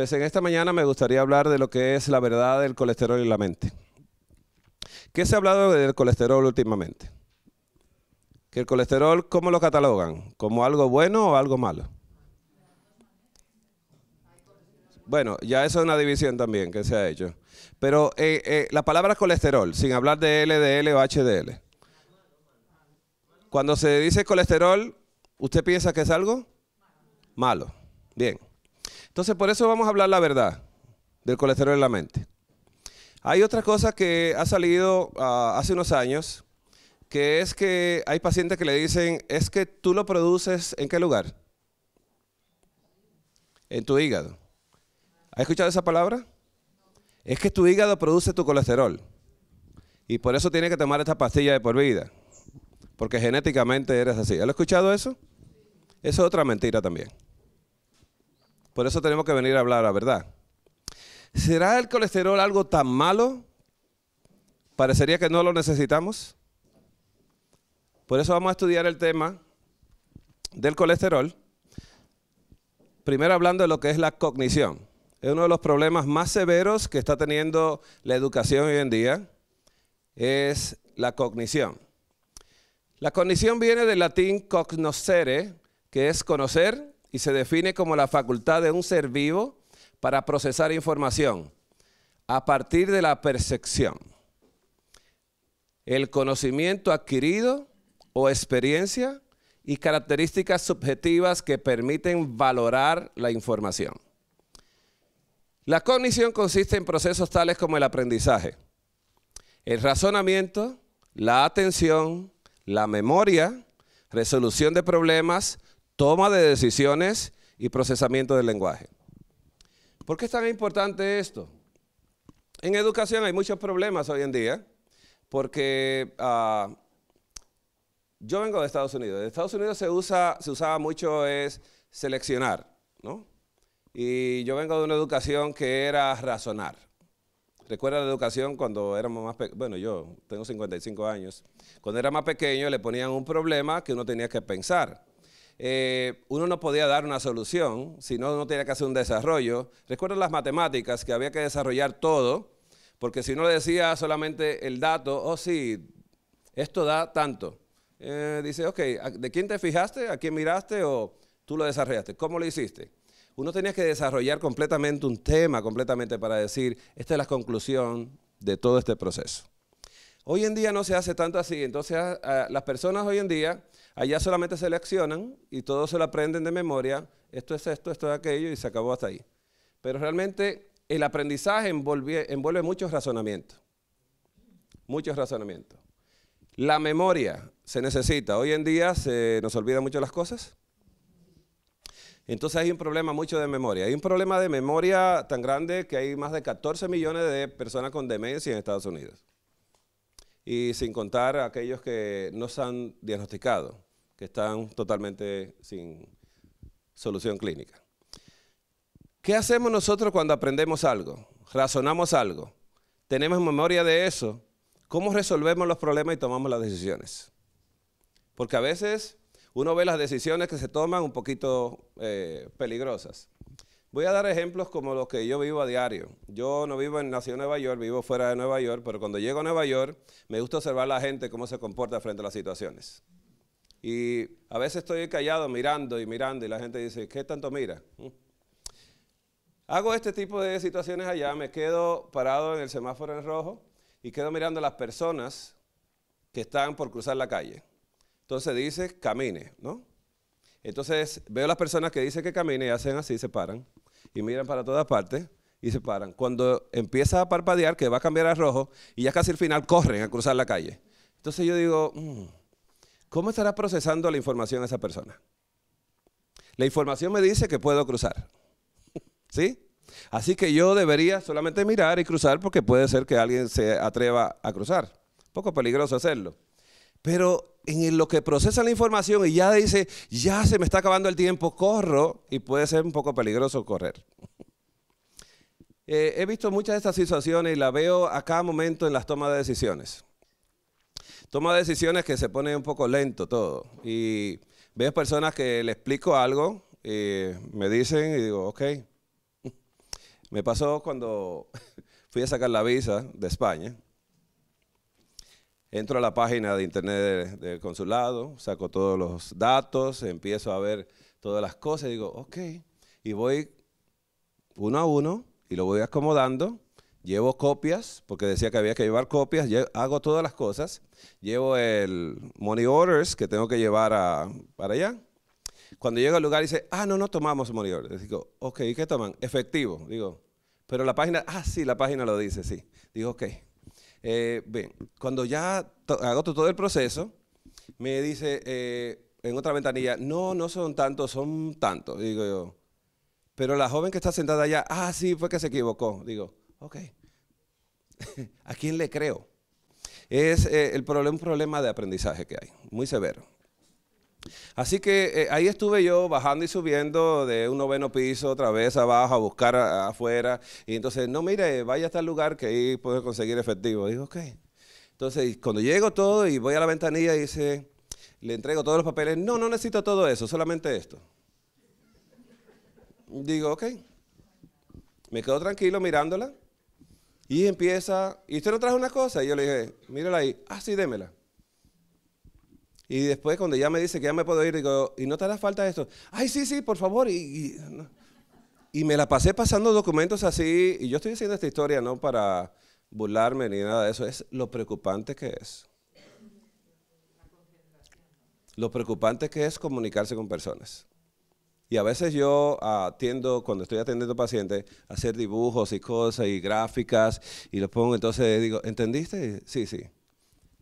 Entonces, pues en esta mañana me gustaría hablar de lo que es la verdad del colesterol y la mente. ¿Qué se ha hablado del colesterol últimamente? Que el colesterol, ¿cómo lo catalogan? ¿Como algo bueno o algo malo? Bueno, ya eso es una división también que se ha hecho. Pero eh, eh, la palabra colesterol, sin hablar de LDL o HDL. Cuando se dice colesterol, ¿usted piensa que es algo? Malo. Bien. Entonces, por eso vamos a hablar la verdad del colesterol en la mente. Hay otra cosa que ha salido ah, hace unos años, que es que hay pacientes que le dicen, es que tú lo produces en qué lugar? En tu hígado. ¿Has escuchado esa palabra? Es que tu hígado produce tu colesterol. Y por eso tiene que tomar esta pastilla de por vida. Porque genéticamente eres así. ¿Has escuchado eso? Eso es otra mentira también. Por eso tenemos que venir a hablar la verdad. ¿Será el colesterol algo tan malo? Parecería que no lo necesitamos. Por eso vamos a estudiar el tema del colesterol. Primero hablando de lo que es la cognición. Es uno de los problemas más severos que está teniendo la educación hoy en día. Es la cognición. La cognición viene del latín cognoscere, que es conocer y se define como la facultad de un ser vivo para procesar información a partir de la percepción, el conocimiento adquirido o experiencia y características subjetivas que permiten valorar la información. La cognición consiste en procesos tales como el aprendizaje, el razonamiento, la atención, la memoria, resolución de problemas, toma de decisiones y procesamiento del lenguaje. ¿Por qué es tan importante esto? En educación hay muchos problemas hoy en día, porque ah, yo vengo de Estados Unidos. En Estados Unidos se, usa, se usaba mucho es seleccionar, ¿no? Y yo vengo de una educación que era razonar. Recuerda la educación cuando éramos más bueno, yo tengo 55 años, cuando era más pequeño le ponían un problema que uno tenía que pensar. Eh, uno no podía dar una solución, si no, tenía que hacer un desarrollo. Recuerda las matemáticas, que había que desarrollar todo, porque si uno le decía solamente el dato, oh sí, esto da tanto. Eh, dice, ok, ¿de quién te fijaste? ¿A quién miraste? ¿O tú lo desarrollaste? ¿Cómo lo hiciste? Uno tenía que desarrollar completamente un tema, completamente para decir, esta es la conclusión de todo este proceso. Hoy en día no se hace tanto así, entonces las personas hoy en día allá solamente se accionan y todos se lo aprenden de memoria, esto es esto, esto es aquello y se acabó hasta ahí. Pero realmente el aprendizaje envuelve muchos razonamientos, muchos razonamientos. La memoria se necesita, hoy en día se nos olvidan mucho las cosas, entonces hay un problema mucho de memoria. Hay un problema de memoria tan grande que hay más de 14 millones de personas con demencia en Estados Unidos y sin contar a aquellos que no se han diagnosticado, que están totalmente sin solución clínica. ¿Qué hacemos nosotros cuando aprendemos algo? Razonamos algo. Tenemos memoria de eso. ¿Cómo resolvemos los problemas y tomamos las decisiones? Porque a veces uno ve las decisiones que se toman un poquito eh, peligrosas. Voy a dar ejemplos como los que yo vivo a diario. Yo no vivo en Nación Nueva York, vivo fuera de Nueva York, pero cuando llego a Nueva York me gusta observar la gente cómo se comporta frente a las situaciones. Y a veces estoy callado mirando y mirando y la gente dice, ¿qué tanto mira? Mm. Hago este tipo de situaciones allá, me quedo parado en el semáforo en rojo y quedo mirando a las personas que están por cruzar la calle. Entonces dice, camine, ¿no? Entonces veo las personas que dicen que camine y hacen así, se paran y miran para todas partes y se paran. Cuando empieza a parpadear, que va a cambiar a rojo, y ya casi al final corren a cruzar la calle. Entonces yo digo, mm, ¿cómo estará procesando la información esa persona? La información me dice que puedo cruzar. ¿Sí? Así que yo debería solamente mirar y cruzar porque puede ser que alguien se atreva a cruzar. poco peligroso hacerlo. Pero en lo que procesa la información y ya dice, ya se me está acabando el tiempo, corro y puede ser un poco peligroso correr. Eh, he visto muchas de estas situaciones y la veo a cada momento en las tomas de decisiones. Toma de decisiones que se pone un poco lento todo. Y veo personas que le explico algo, y eh, me dicen y digo, ok. Me pasó cuando fui a sacar la visa de España Entro a la página de internet del, consulado, saco todos los datos, empiezo a ver todas las cosas y digo, ok, y voy uno a uno y lo voy acomodando. Llevo copias, porque decía que había que llevar copias, hago todas las cosas. Llevo el money orders que tengo que llevar para allá. Cuando llego al lugar dice, ah, no, no tomamos money orders. Digo, ok, ¿y qué toman? Efectivo. Digo, pero la página, ah, sí, la página lo dice, sí. Digo, ok. Eh, bien, cuando ya agoto todo el proceso, me dice eh, en otra ventanilla, no, no son tantos, son tantos, digo yo. Pero la joven que está sentada allá, ah, sí, fue que se equivocó. Digo, ok, ¿a quién le creo? Es eh, el problema, un problema de aprendizaje que hay, muy severo. Así que eh, ahí estuve yo bajando y subiendo de un noveno piso otra vez abajo a buscar afuera. Y entonces, no, mire, vaya hasta el lugar que ahí puedo conseguir efectivo. Digo, ok. Entonces, cuando llego todo y voy a la ventanilla y dice, le entrego todos los papeles. No, no necesito todo eso, solamente esto. Digo, ok. Me quedo tranquilo mirándola. Y empieza, ¿y usted no trajo una cosa? Y yo le dije, mírala ahí. Ah, sí, démela. Y después cuando ya me dice que ya me puedo ir, digo, ¿y no te hará falta esto? Ay, sí, sí, por favor. Y, y, me la pasé pasando documentos así. Y yo estoy haciendo esta historia no para burlarme ni nada de eso. Es lo preocupante que es. Lo preocupante que es comunicarse con personas. Y a veces yo atiendo, cuando estoy atendiendo pacientes, hacer dibujos y cosas y gráficas y los pongo. Entonces digo, ¿entendiste? Sí, sí.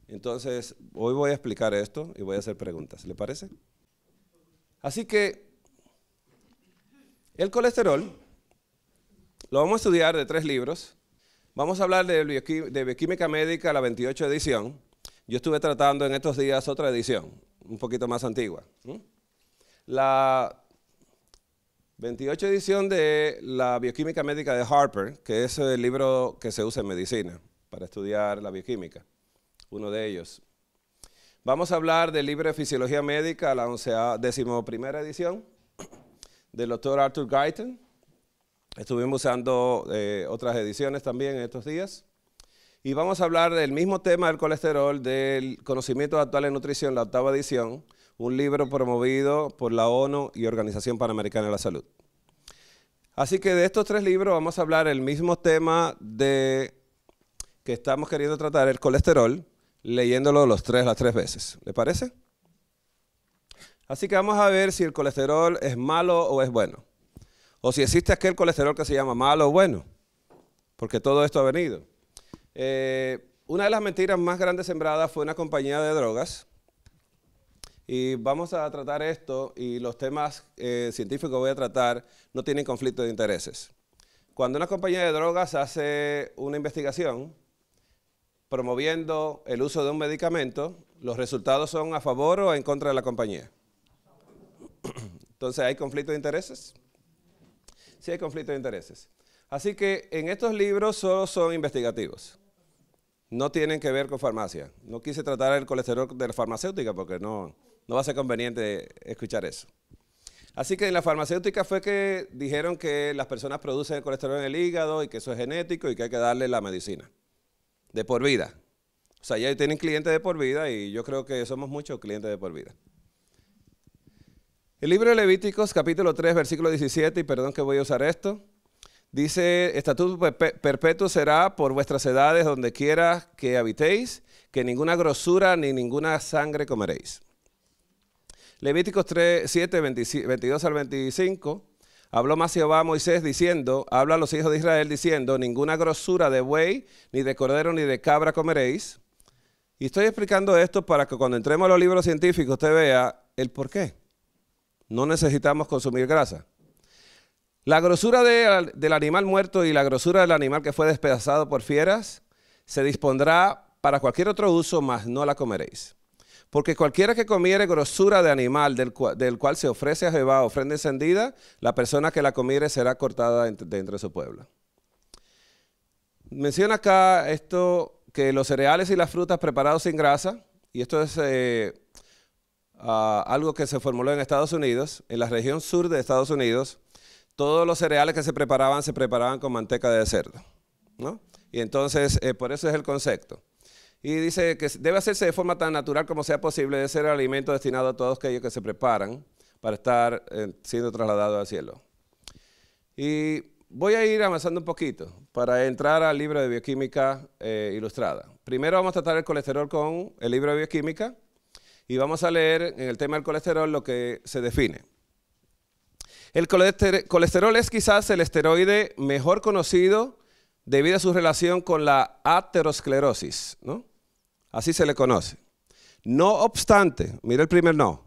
Entonces, hoy voy a explicar esto y voy a hacer preguntas. ¿Le parece? Así que el colesterol lo vamos a estudiar de tres libros. Vamos a hablar de, Bioquímica Médica, la 28 edición. Yo estuve tratando en estos días otra edición, un poquito más antigua. La 28 edición de la Bioquímica Médica de Harper, que es el libro que se usa en medicina para estudiar la bioquímica uno de ellos. Vamos a hablar del libro Fisiología Médica, la 11 decimoprimera edición, del doctor Arthur Guyton. Estuvimos usando eh, otras ediciones también en estos días. Y vamos a hablar del mismo tema del colesterol, del conocimiento actual en nutrición, la octava edición, un libro promovido por la ONU y Organización Panamericana de la Salud. Así que de estos tres libros vamos a hablar el mismo tema de que estamos queriendo tratar, el colesterol, leyéndolo los tres, las tres veces. ¿Le parece? Así que vamos a ver si el colesterol es malo o es bueno. O si existe aquel colesterol que se llama malo o bueno. Porque todo esto ha venido. Eh, una de las mentiras más grandes sembradas fue una compañía de drogas. Y vamos a tratar esto y los temas eh, científicos que voy a tratar no tienen conflicto de intereses. Cuando una compañía de drogas hace una investigación, promoviendo el uso de un medicamento, los resultados son a favor o en contra de la compañía. Entonces, ¿hay conflicto de intereses? Sí hay conflicto de intereses. Así que en estos libros solo son investigativos. No tienen que ver con farmacia. No quise tratar el colesterol de la farmacéutica porque no, no va a ser conveniente escuchar eso. Así que en la farmacéutica fue que dijeron que las personas producen el colesterol en el hígado y que eso es genético y que hay que darle la medicina de por vida. O sea, ya tienen clientes de por vida y yo creo que somos muchos clientes de por vida. El libro de Levíticos, capítulo 3, versículo 17, y perdón que voy a usar esto, dice, estatuto perpetuo será por vuestras edades donde quiera que habitéis, que ninguna grosura ni ninguna sangre comeréis. Levíticos 3, 7, 22 al 25 Habló más Jehová a Moisés diciendo, habla a los hijos de Israel diciendo, ninguna grosura de buey, ni de cordero, ni de cabra comeréis. Y estoy explicando esto para que cuando entremos a los libros científicos usted vea el por qué. No necesitamos consumir grasa. La grosura del animal muerto y la grosura del animal que fue despedazado por fieras se dispondrá para cualquier otro uso, mas no la comeréis. Porque cualquiera que comiere grosura de animal del cual, se ofrece a Jehová ofrenda encendida, la persona que la comiere será cortada dentro de su pueblo. Menciona acá esto que los cereales y las frutas preparados sin grasa, y esto es eh, ah, algo que se formuló en Estados Unidos, en la región sur de Estados Unidos, todos los cereales que se preparaban se preparaban con manteca de cerdo. Y entonces, eh, por eso es el concepto. Y dice que debe hacerse de forma tan natural como sea posible, de ser el alimento destinado a todos aquellos que se preparan para estar eh, siendo trasladados al cielo. Y voy a ir avanzando un poquito para entrar al libro de bioquímica eh, ilustrada. Primero vamos a tratar el colesterol con el libro de bioquímica y vamos a leer en el tema del colesterol lo que se define. El colesterol es quizás el esteroide mejor conocido debido a su relación con la aterosclerosis, ¿no? Así se le conoce. No obstante, mire el primer no.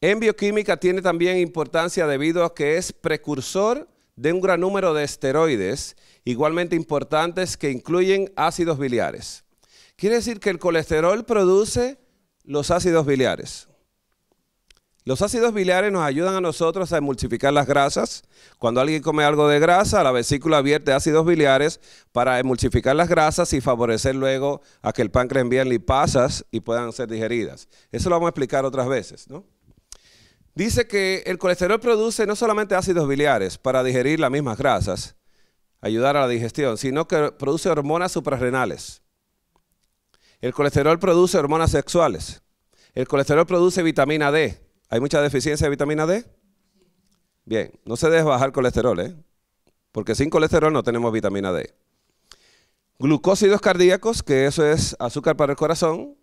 En bioquímica tiene también importancia debido a que es precursor de un gran número de esteroides igualmente importantes que incluyen ácidos biliares. Quiere decir que el colesterol produce los ácidos biliares. Los ácidos biliares nos ayudan a nosotros a emulsificar las grasas. Cuando alguien come algo de grasa, la vesícula vierte ácidos biliares para emulsificar las grasas y favorecer luego a que el páncreas envíe lipasas y puedan ser digeridas. Eso lo vamos a explicar otras veces, ¿no? Dice que el colesterol produce no solamente ácidos biliares para digerir las mismas grasas, ayudar a la digestión, sino que produce hormonas suprarrenales. El colesterol produce hormonas sexuales. El colesterol produce vitamina D, ¿Hay mucha deficiencia de vitamina D? Bien, no se debe bajar colesterol, ¿eh? Porque sin colesterol no tenemos vitamina D. Glucósidos cardíacos, que eso es azúcar para el corazón,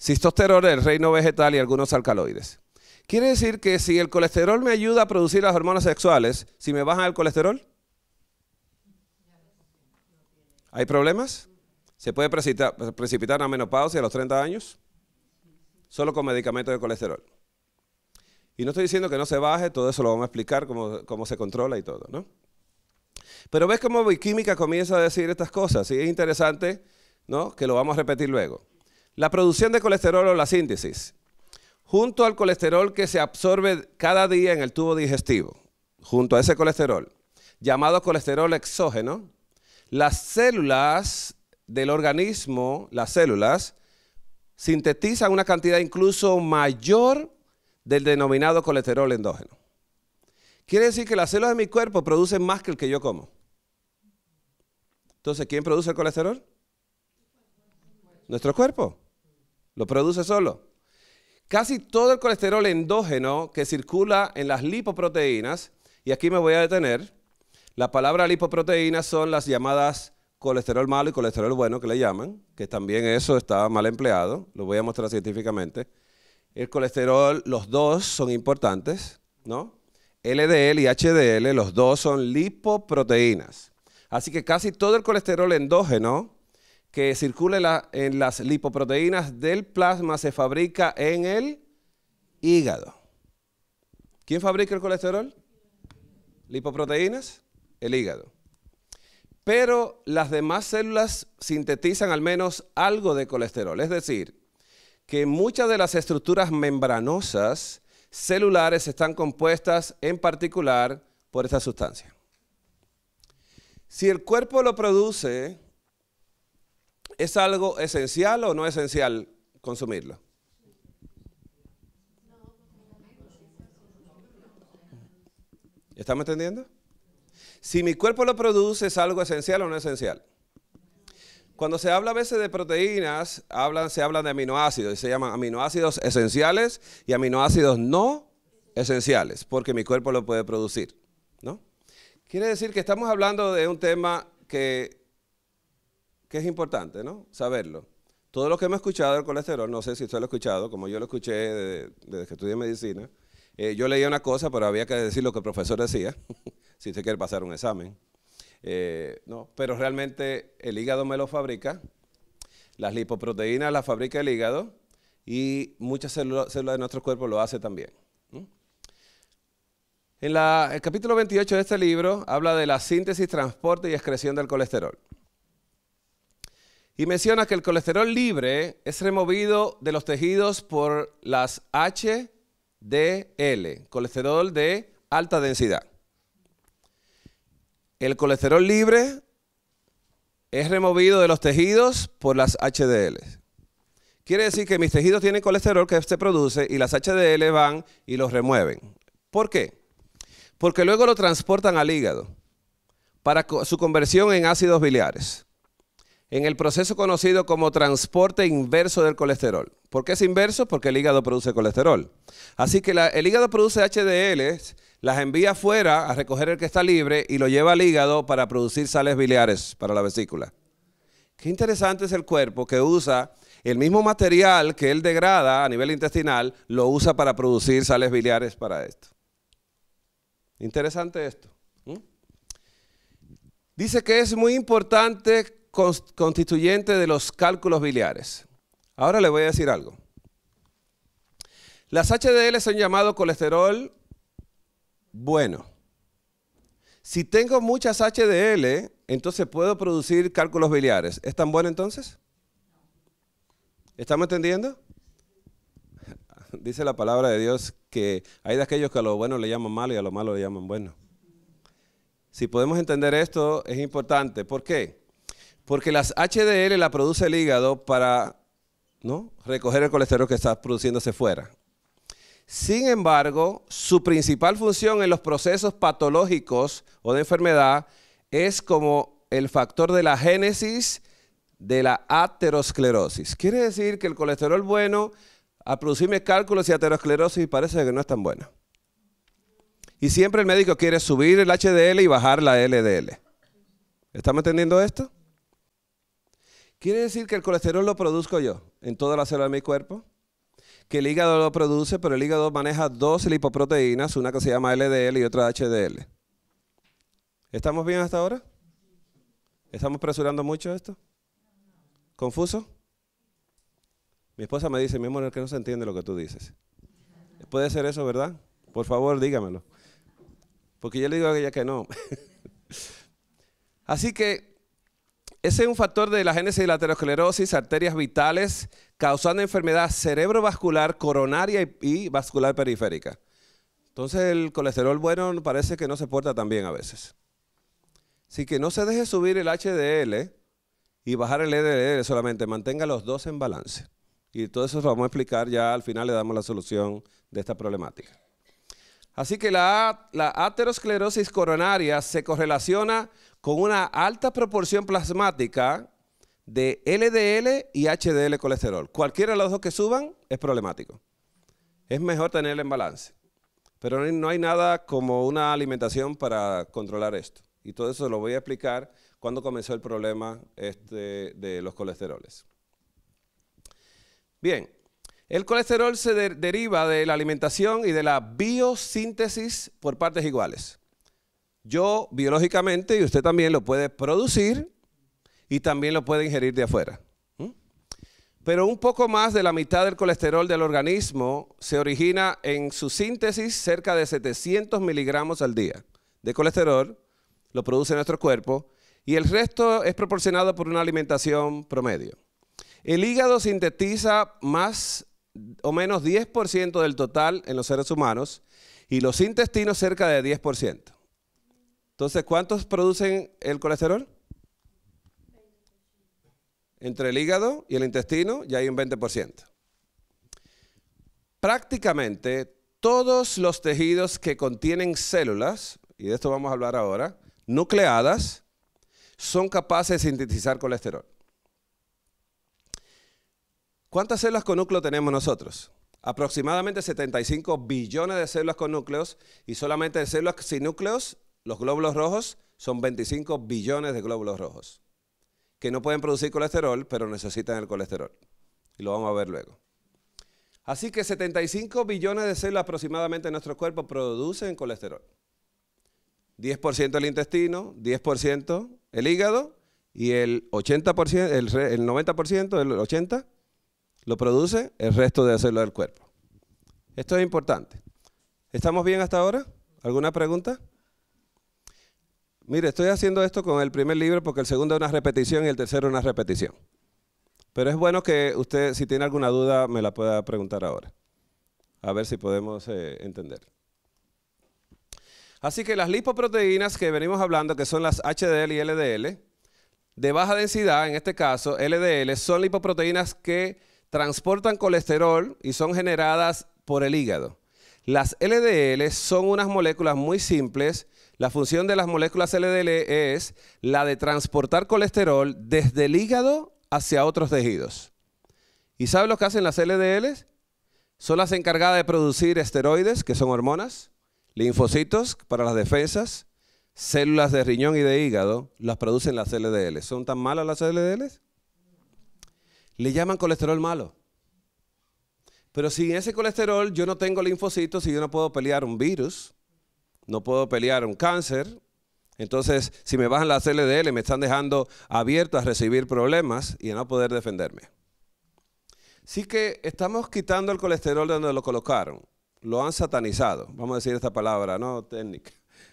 cistosterona, el reino vegetal y algunos alcaloides. Quiere decir que si el colesterol me ayuda a producir las hormonas sexuales, si me bajan el colesterol, ¿hay problemas? ¿Se puede precipitar, una menopausia a los 30 años? Solo con medicamentos de colesterol. Y no estoy diciendo que no se baje, todo eso lo vamos a explicar, cómo, se controla y todo, ¿no? Pero ves cómo química comienza a decir estas cosas, y es interesante, ¿no? Que lo vamos a repetir luego. La producción de colesterol o la síntesis, junto al colesterol que se absorbe cada día en el tubo digestivo, junto a ese colesterol, llamado colesterol exógeno, las células del organismo, las células, sintetizan una cantidad incluso mayor del denominado colesterol endógeno. Quiere decir que las células de mi cuerpo producen más que el que yo como. Entonces, ¿quién produce el colesterol? Nuestro cuerpo. Lo produce solo. Casi todo el colesterol endógeno que circula en las lipoproteínas, y aquí me voy a detener, la palabra lipoproteínas son las llamadas colesterol malo y colesterol bueno que le llaman, que también eso está mal empleado, lo voy a mostrar científicamente. El colesterol, los dos son importantes, ¿no? LDL y HDL, los dos son lipoproteínas. Así que casi todo el colesterol endógeno que circula en, en las lipoproteínas del plasma se fabrica en el hígado. ¿Quién fabrica el colesterol? Lipoproteínas, el hígado. Pero las demás células sintetizan al menos algo de colesterol, es decir, que muchas de las estructuras membranosas celulares están compuestas en particular por esta sustancia. Si el cuerpo lo produce, ¿es algo esencial o no esencial consumirlo? ¿Estamos entendiendo? Si mi cuerpo lo produce, ¿es algo esencial o no esencial? Cuando se habla a veces de proteínas, hablan, se hablan de aminoácidos y se llaman aminoácidos esenciales y aminoácidos no esenciales, porque mi cuerpo lo puede producir, ¿no? Quiere decir que estamos hablando de un tema que, que es importante, ¿no? Saberlo. Todo lo que hemos escuchado del colesterol, no sé si usted lo ha escuchado, como yo lo escuché desde, que estudié medicina, eh, yo leía una cosa, pero había que decir lo que el profesor decía, si usted quiere pasar un examen. Eh, no, pero realmente el hígado me lo fabrica, las lipoproteínas las fabrica el hígado y muchas células, de nuestro cuerpo lo hace también. En el capítulo 28 de este libro habla de la síntesis, transporte y excreción del colesterol. Y menciona que el colesterol libre es removido de los tejidos por las HDL, colesterol de alta densidad. El colesterol libre es removido de los tejidos por las HDL. Quiere decir que mis tejidos tienen colesterol que se produce y las HDL van y los remueven. ¿Por qué? Porque luego lo transportan al hígado para su conversión en ácidos biliares, en el proceso conocido como transporte inverso del colesterol. ¿Por qué es inverso? Porque el hígado produce colesterol. Así que el hígado produce HDL las envía afuera a recoger el que está libre y lo lleva al hígado para producir sales biliares para la vesícula. Qué interesante es el cuerpo que usa el mismo material que él degrada a nivel intestinal, lo usa para producir sales biliares para esto. Interesante esto. Dice que es muy importante constituyente de los cálculos biliares. Ahora le voy a decir algo. Las HDL son llamado colesterol bueno. Si tengo muchas HDL, entonces puedo producir cálculos biliares. ¿Es tan bueno entonces? ¿Estamos entendiendo? Dice la palabra de Dios que hay de aquellos que a lo bueno le llaman malo y a lo malo le llaman bueno. Si podemos entender esto, es importante. ¿Por qué? Porque las HDL la produce el hígado para ¿no? recoger el colesterol que está produciéndose fuera. Sin embargo, su principal función en los procesos patológicos o de enfermedad es como el factor de la génesis de la aterosclerosis. Quiere decir que el colesterol bueno, al producirme cálculos y aterosclerosis, parece que no es tan bueno. Y siempre el médico quiere subir el HDL y bajar la LDL. ¿Estamos entendiendo esto? Quiere decir que el colesterol lo produzco yo en toda la célula de mi cuerpo que el hígado lo produce, pero el hígado maneja dos lipoproteínas, una que se llama LDL y otra HDL. ¿Estamos bien hasta ahora? ¿Estamos presurando mucho esto? ¿Confuso? Mi esposa me dice, mi amor, es que no se entiende lo que tú dices. ¿Puede ser eso, verdad? Por favor, dígamelo. Porque yo le digo a ella que no. Así que ese es un factor de la génesis de la aterosclerosis, arterias vitales, causando enfermedad cerebrovascular, coronaria y, vascular periférica. Entonces el colesterol bueno parece que no se porta tan bien a veces. Así que no se deje subir el HDL y bajar el LDL e solamente, mantenga los dos en balance. Y todo eso lo vamos a explicar ya al final, le damos la solución de esta problemática. Así que la, la aterosclerosis coronaria se correlaciona con una alta proporción plasmática de LDL y HDL colesterol. Cualquiera de los dos que suban es problemático. Es mejor tenerlo en balance. Pero no hay nada como una alimentación para controlar esto. Y todo eso lo voy a explicar cuando comenzó el problema este de los colesteroles. Bien, el colesterol se deriva de la alimentación y de la biosíntesis por partes iguales yo biológicamente y usted también lo puede producir y también lo puede ingerir de afuera. Pero un poco más de la mitad del colesterol del organismo se origina en su síntesis cerca de 700 miligramos al día de colesterol, lo produce nuestro cuerpo, y el resto es proporcionado por una alimentación promedio. El hígado sintetiza más o menos 10% del total en los seres humanos y los intestinos cerca de 10%. Entonces, ¿cuántos producen el colesterol? Entre el hígado y el intestino ya hay un 20%. Prácticamente todos los tejidos que contienen células, y de esto vamos a hablar ahora, nucleadas, son capaces de sintetizar colesterol. ¿Cuántas células con núcleo tenemos nosotros? Aproximadamente 75 billones de células con núcleos y solamente de células sin núcleos los glóbulos rojos son 25 billones de glóbulos rojos, que no pueden producir colesterol, pero necesitan el colesterol. Y lo vamos a ver luego. Así que 75 billones de células aproximadamente en nuestro cuerpo producen colesterol. 10% el intestino, 10% el hígado y el 80%, el, 90%, el 80% lo produce el resto de células del cuerpo. Esto es importante. ¿Estamos bien hasta ahora? ¿Alguna pregunta? Mire, estoy haciendo esto con el primer libro porque el segundo es una repetición y el tercero es una repetición. Pero es bueno que usted, si tiene alguna duda, me la pueda preguntar ahora. A ver si podemos eh, entender. Así que las lipoproteínas que venimos hablando, que son las HDL y LDL, de baja densidad, en este caso LDL, son lipoproteínas que transportan colesterol y son generadas por el hígado. Las LDL son unas moléculas muy simples la función de las moléculas LDL es la de transportar colesterol desde el hígado hacia otros tejidos. ¿Y sabe lo que hacen las LDLs? Son las encargadas de producir esteroides, que son hormonas, linfocitos para las defensas, células de riñón y de hígado, las producen las LDL. ¿Son tan malas las LDLs? Le llaman colesterol malo. Pero sin ese colesterol yo no tengo linfocitos y yo no puedo pelear un virus, no puedo pelear un cáncer. Entonces, si me bajan la LDL, me están dejando abierto a recibir problemas y a no poder defenderme. Sí que estamos quitando el colesterol de donde lo colocaron. Lo han satanizado, vamos a decir esta palabra, no técnica.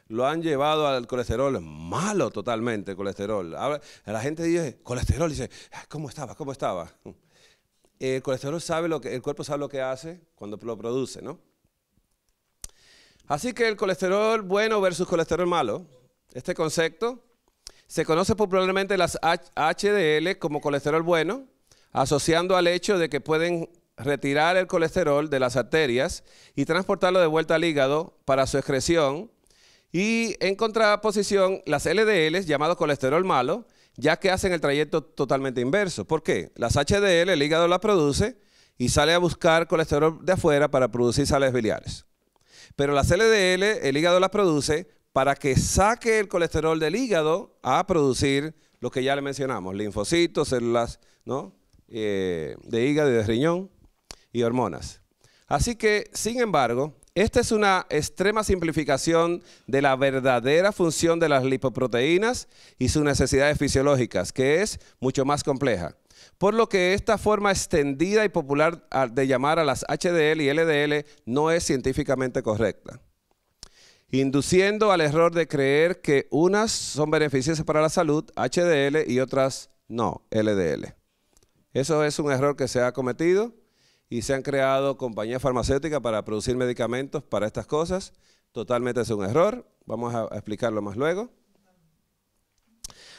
Lo han llevado al colesterol malo totalmente, el colesterol. la gente dice, colesterol, dice, ah, ¿cómo estaba? ¿Cómo estaba? Mm. El colesterol sabe lo que, el cuerpo sabe lo que hace cuando lo produce, ¿no? Así que el colesterol bueno versus colesterol malo, este concepto se conoce popularmente las HDL como colesterol bueno, asociando al hecho de que pueden retirar el colesterol de las arterias y transportarlo de vuelta al hígado para su excreción. Y en contraposición, las LDL, llamado colesterol malo, ya que hacen el trayecto totalmente inverso. ¿Por qué? Las HDL, el hígado las produce y sale a buscar colesterol de afuera para producir sales biliares. Pero las LDL, el hígado las produce para que saque el colesterol del hígado a producir lo que ya le mencionamos, linfocitos, células eh, de hígado y de riñón y hormonas. Así que, sin embargo, esta es una extrema simplificación de la verdadera función de las lipoproteínas y sus necesidades fisiológicas, que es mucho más compleja por lo que esta forma extendida y popular ah, de llamar a las HDL y LDL no es científicamente correcta, induciendo al error de creer que unas son beneficiosas para la salud, HDL, y otras no, LDL. Eso es un error que se ha cometido y se han creado compañías farmacéuticas para producir medicamentos para estas cosas. Totalmente es un error, vamos a explicarlo más luego.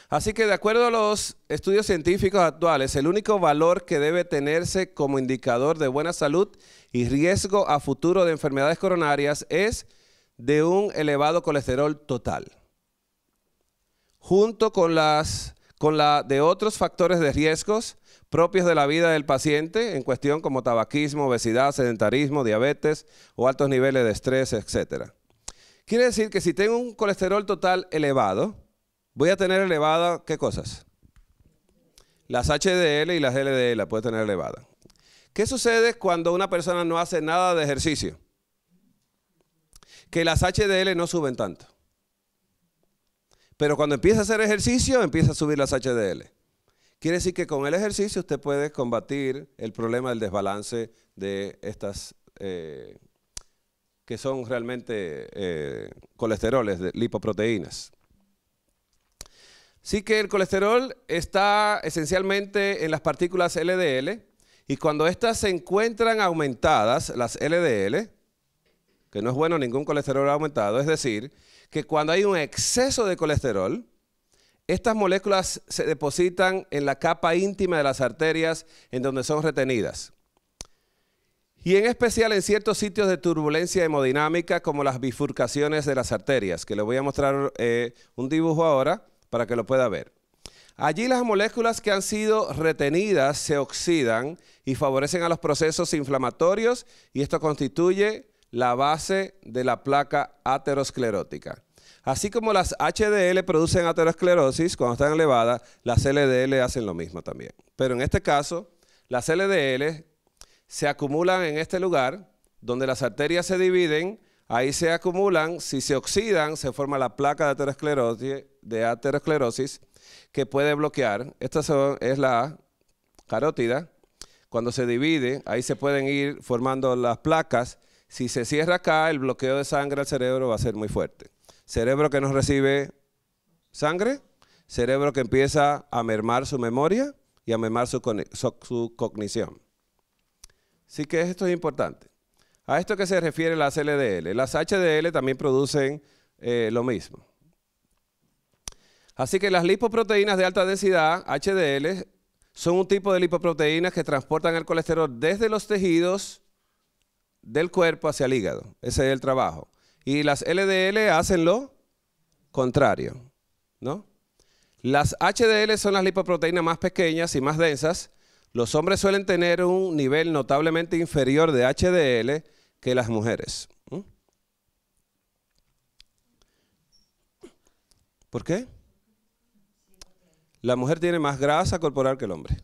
Así que de acuerdo a los estudios científicos actuales, el único valor que debe tenerse como indicador de buena salud y riesgo a futuro de enfermedades coronarias es de un elevado colesterol total, junto con, las, la de otros factores de riesgos propios de la vida del paciente en cuestión como tabaquismo, obesidad, sedentarismo, diabetes o altos niveles de estrés, etc. Quiere decir que si tengo un colesterol total elevado, Voy a tener elevada, ¿qué cosas? Las HDL y las LDL las puede tener elevada. ¿Qué sucede cuando una persona no hace nada de ejercicio? Que las HDL no suben tanto. Pero cuando empieza a hacer ejercicio, empieza a subir las HDL. Quiere decir que con el ejercicio usted puede combatir el problema del desbalance de estas eh, que son realmente eh, colesteroles, de lipoproteínas. Sí que el colesterol está esencialmente en las partículas LDL y cuando estas se encuentran aumentadas, las LDL, que no es bueno ningún colesterol aumentado, es decir, que cuando hay un exceso de colesterol, estas moléculas se depositan en la capa íntima de las arterias en donde son retenidas. Y en especial en ciertos sitios de turbulencia hemodinámica como las bifurcaciones de las arterias, que les voy a mostrar eh, un dibujo ahora para que lo pueda ver. Allí las moléculas que han sido retenidas se oxidan y favorecen a los procesos inflamatorios y esto constituye la base de la placa aterosclerótica. Así como las HDL producen aterosclerosis cuando están elevadas, las LDL hacen lo mismo también. Pero en este caso, las LDL se acumulan en este lugar donde las arterias se dividen Ahí se acumulan, si se oxidan, se forma la placa de aterosclerosis, de que puede bloquear. Esta es la carótida. Cuando se divide, ahí se pueden ir formando las placas. Si se cierra acá, el bloqueo de sangre al cerebro va a ser muy fuerte. Cerebro que no recibe sangre, cerebro que empieza a mermar su memoria y a mermar su cognición. Así que esto es importante. A esto que se refiere las LDL. Las HDL también producen eh, lo mismo. Así que las lipoproteínas de alta densidad, HDL, son un tipo de lipoproteínas que transportan el colesterol desde los tejidos del cuerpo hacia el hígado. Ese es el trabajo. Y las LDL hacen lo contrario, ¿no? Las HDL son las lipoproteínas más pequeñas y más densas. Los hombres suelen tener un nivel notablemente inferior de HDL que las mujeres. ¿Por qué? La mujer tiene más grasa corporal que el hombre.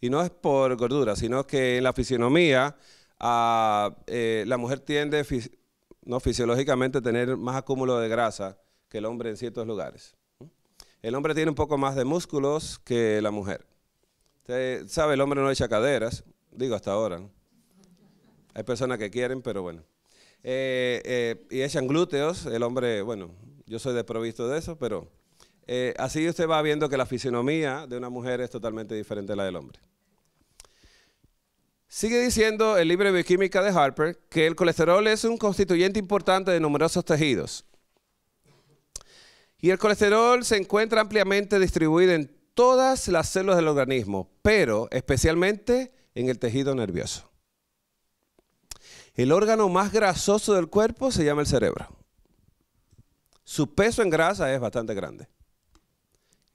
Y no es por gordura, sino que en la fisionomía ah, eh, la mujer tiende no, fisiológicamente a tener más acúmulo de grasa que el hombre en ciertos lugares. El hombre tiene un poco más de músculos que la mujer. Usted sabe, el hombre no echa caderas, digo hasta ahora. Hay personas que quieren, pero bueno. Eh, eh, y echan glúteos, el hombre, bueno, yo soy desprovisto de eso, pero eh, así usted va viendo que la fisionomía de una mujer es totalmente diferente a la del hombre. Sigue diciendo el libro de bioquímica de Harper que el colesterol es un constituyente importante de numerosos tejidos. Y el colesterol se encuentra ampliamente distribuido en todas las células del organismo, pero especialmente en el tejido nervioso. El órgano más grasoso del cuerpo se llama el cerebro. Su peso en grasa es bastante grande.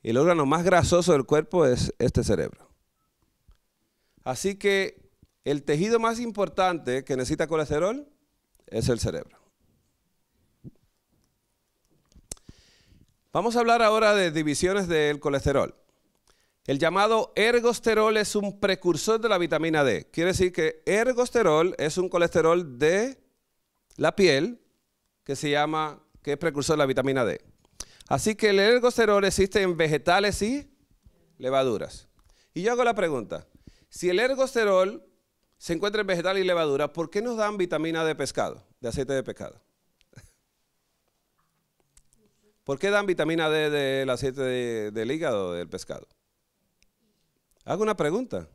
El órgano más grasoso del cuerpo es este cerebro. Así que el tejido más importante que necesita colesterol es el cerebro. Vamos a hablar ahora de divisiones del colesterol. El llamado ergosterol es un precursor de la vitamina D. Quiere decir que ergosterol es un colesterol de la piel que se llama, que es precursor de la vitamina D. Así que el ergosterol existe en vegetales y levaduras. Y yo hago la pregunta, si el ergosterol se encuentra en vegetales y levaduras, ¿por qué nos dan vitamina de pescado, de aceite de pescado? ¿Por qué dan vitamina D del aceite del hígado del pescado? Hago una pregunta.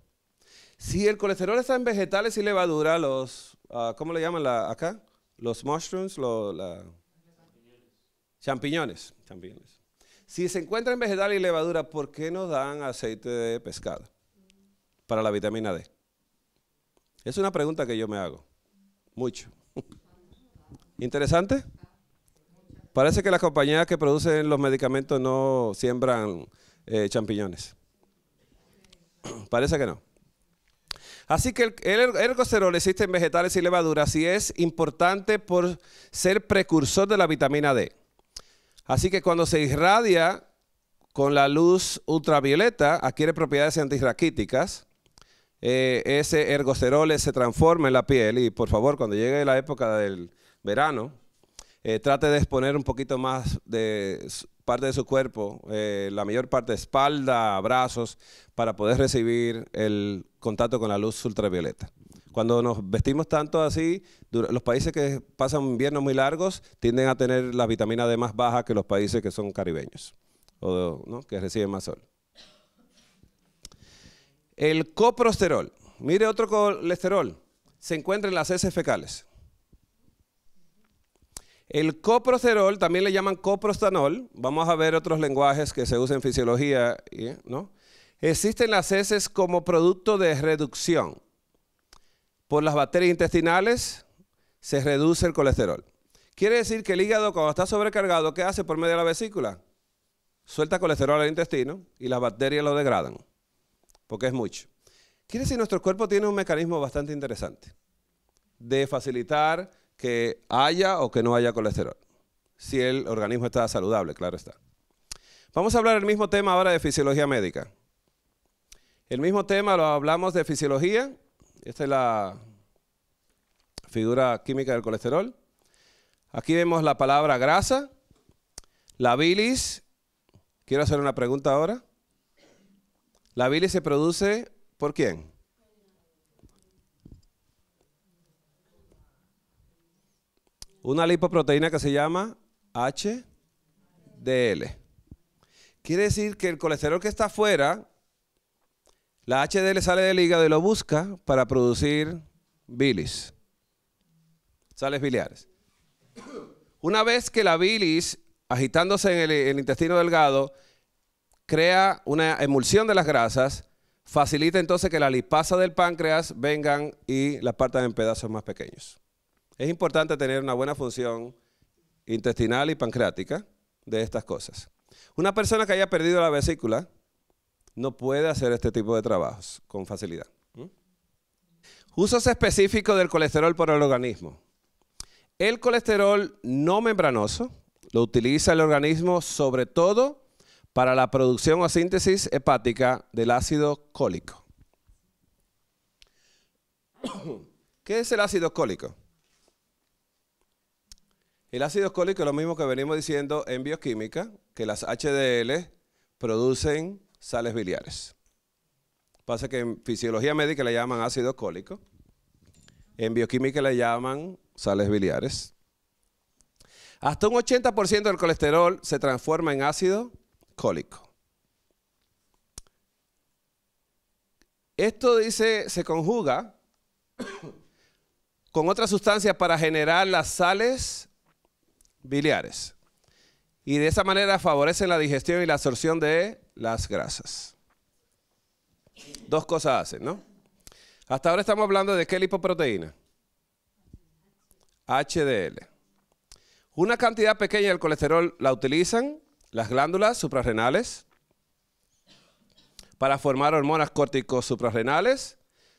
Si el colesterol está en vegetales y levadura, los, ah, ¿cómo le llaman acá? Los mushrooms, los champiñones. champiñones. Si se encuentra en vegetales y levadura, ¿por qué no dan aceite de pescado para la vitamina D? Es una pregunta que yo me hago. Mucho. ¿Interesante? Parece que las compañías que producen los medicamentos no siembran eh, champiñones. Parece que no. Así que el, er-, ergosterol existe en vegetales y levaduras y es importante por ser precursor de la vitamina D. Así que cuando se irradia con la luz ultravioleta, adquiere propiedades antirraquíticas. Eh, ese ergosterol se transforma en la piel y por favor, cuando llegue la época del verano, eh, trate de exponer un poquito más de parte de su cuerpo, eh, la mayor parte de espalda, brazos, para poder recibir el contacto con la luz ultravioleta. Cuando nos vestimos tanto así, los países que pasan inviernos muy largos tienden a tener la vitamina D más baja que los países que son caribeños, o ¿no? que reciben más sol. El coprosterol, mire otro colesterol, se encuentra en las heces fecales. El coprocerol también le llaman coprostanol. Vamos a ver otros lenguajes que se usan en fisiología, ¿eh? ¿no? Existen las heces como producto de reducción. Por las bacterias intestinales se reduce el colesterol. Quiere decir que el hígado cuando está sobrecargado, ¿qué hace por medio de la vesícula? Suelta colesterol al intestino y las bacterias lo degradan, porque es mucho. Quiere decir que nuestro cuerpo tiene un mecanismo bastante interesante de facilitar que haya o que no haya colesterol. Si el organismo está saludable, claro está. Vamos a hablar el mismo tema ahora de fisiología médica. El mismo tema lo hablamos de fisiología. Esta es la figura química del colesterol. Aquí vemos la palabra grasa, la bilis. Quiero hacer una pregunta ahora. La bilis se produce por quién? una lipoproteína que se llama HDL. Quiere decir que el colesterol que está afuera, la HDL sale del hígado y lo busca para producir bilis, sales biliares. Una vez que la bilis, agitándose en el, intestino delgado, crea una emulsión de las grasas, facilita entonces que la lipasa del páncreas vengan y la partan en pedazos más pequeños. Es importante tener una buena función intestinal y pancreática de estas cosas. Una persona que haya perdido la vesícula no puede hacer este tipo de trabajos con facilidad. ¿Mm? Usos específicos del colesterol por el organismo. El colesterol no membranoso lo utiliza el organismo sobre todo para la producción o síntesis hepática del ácido cólico. ¿Qué es el ácido cólico? El ácido cólico es lo mismo que venimos diciendo en bioquímica, que las HDL producen sales biliares. Pasa que en fisiología médica le llaman ácido cólico, en bioquímica le llaman sales biliares. Hasta un 80% del colesterol se transforma en ácido cólico. Esto dice, se conjuga con otras sustancias para generar las sales biliares. Y de esa manera favorecen la digestión y la absorción de las grasas. Dos cosas hacen, ¿no? Hasta ahora estamos hablando de qué lipoproteína. HDL. Una cantidad pequeña del colesterol la utilizan las glándulas suprarrenales para formar hormonas córticos suprarrenales.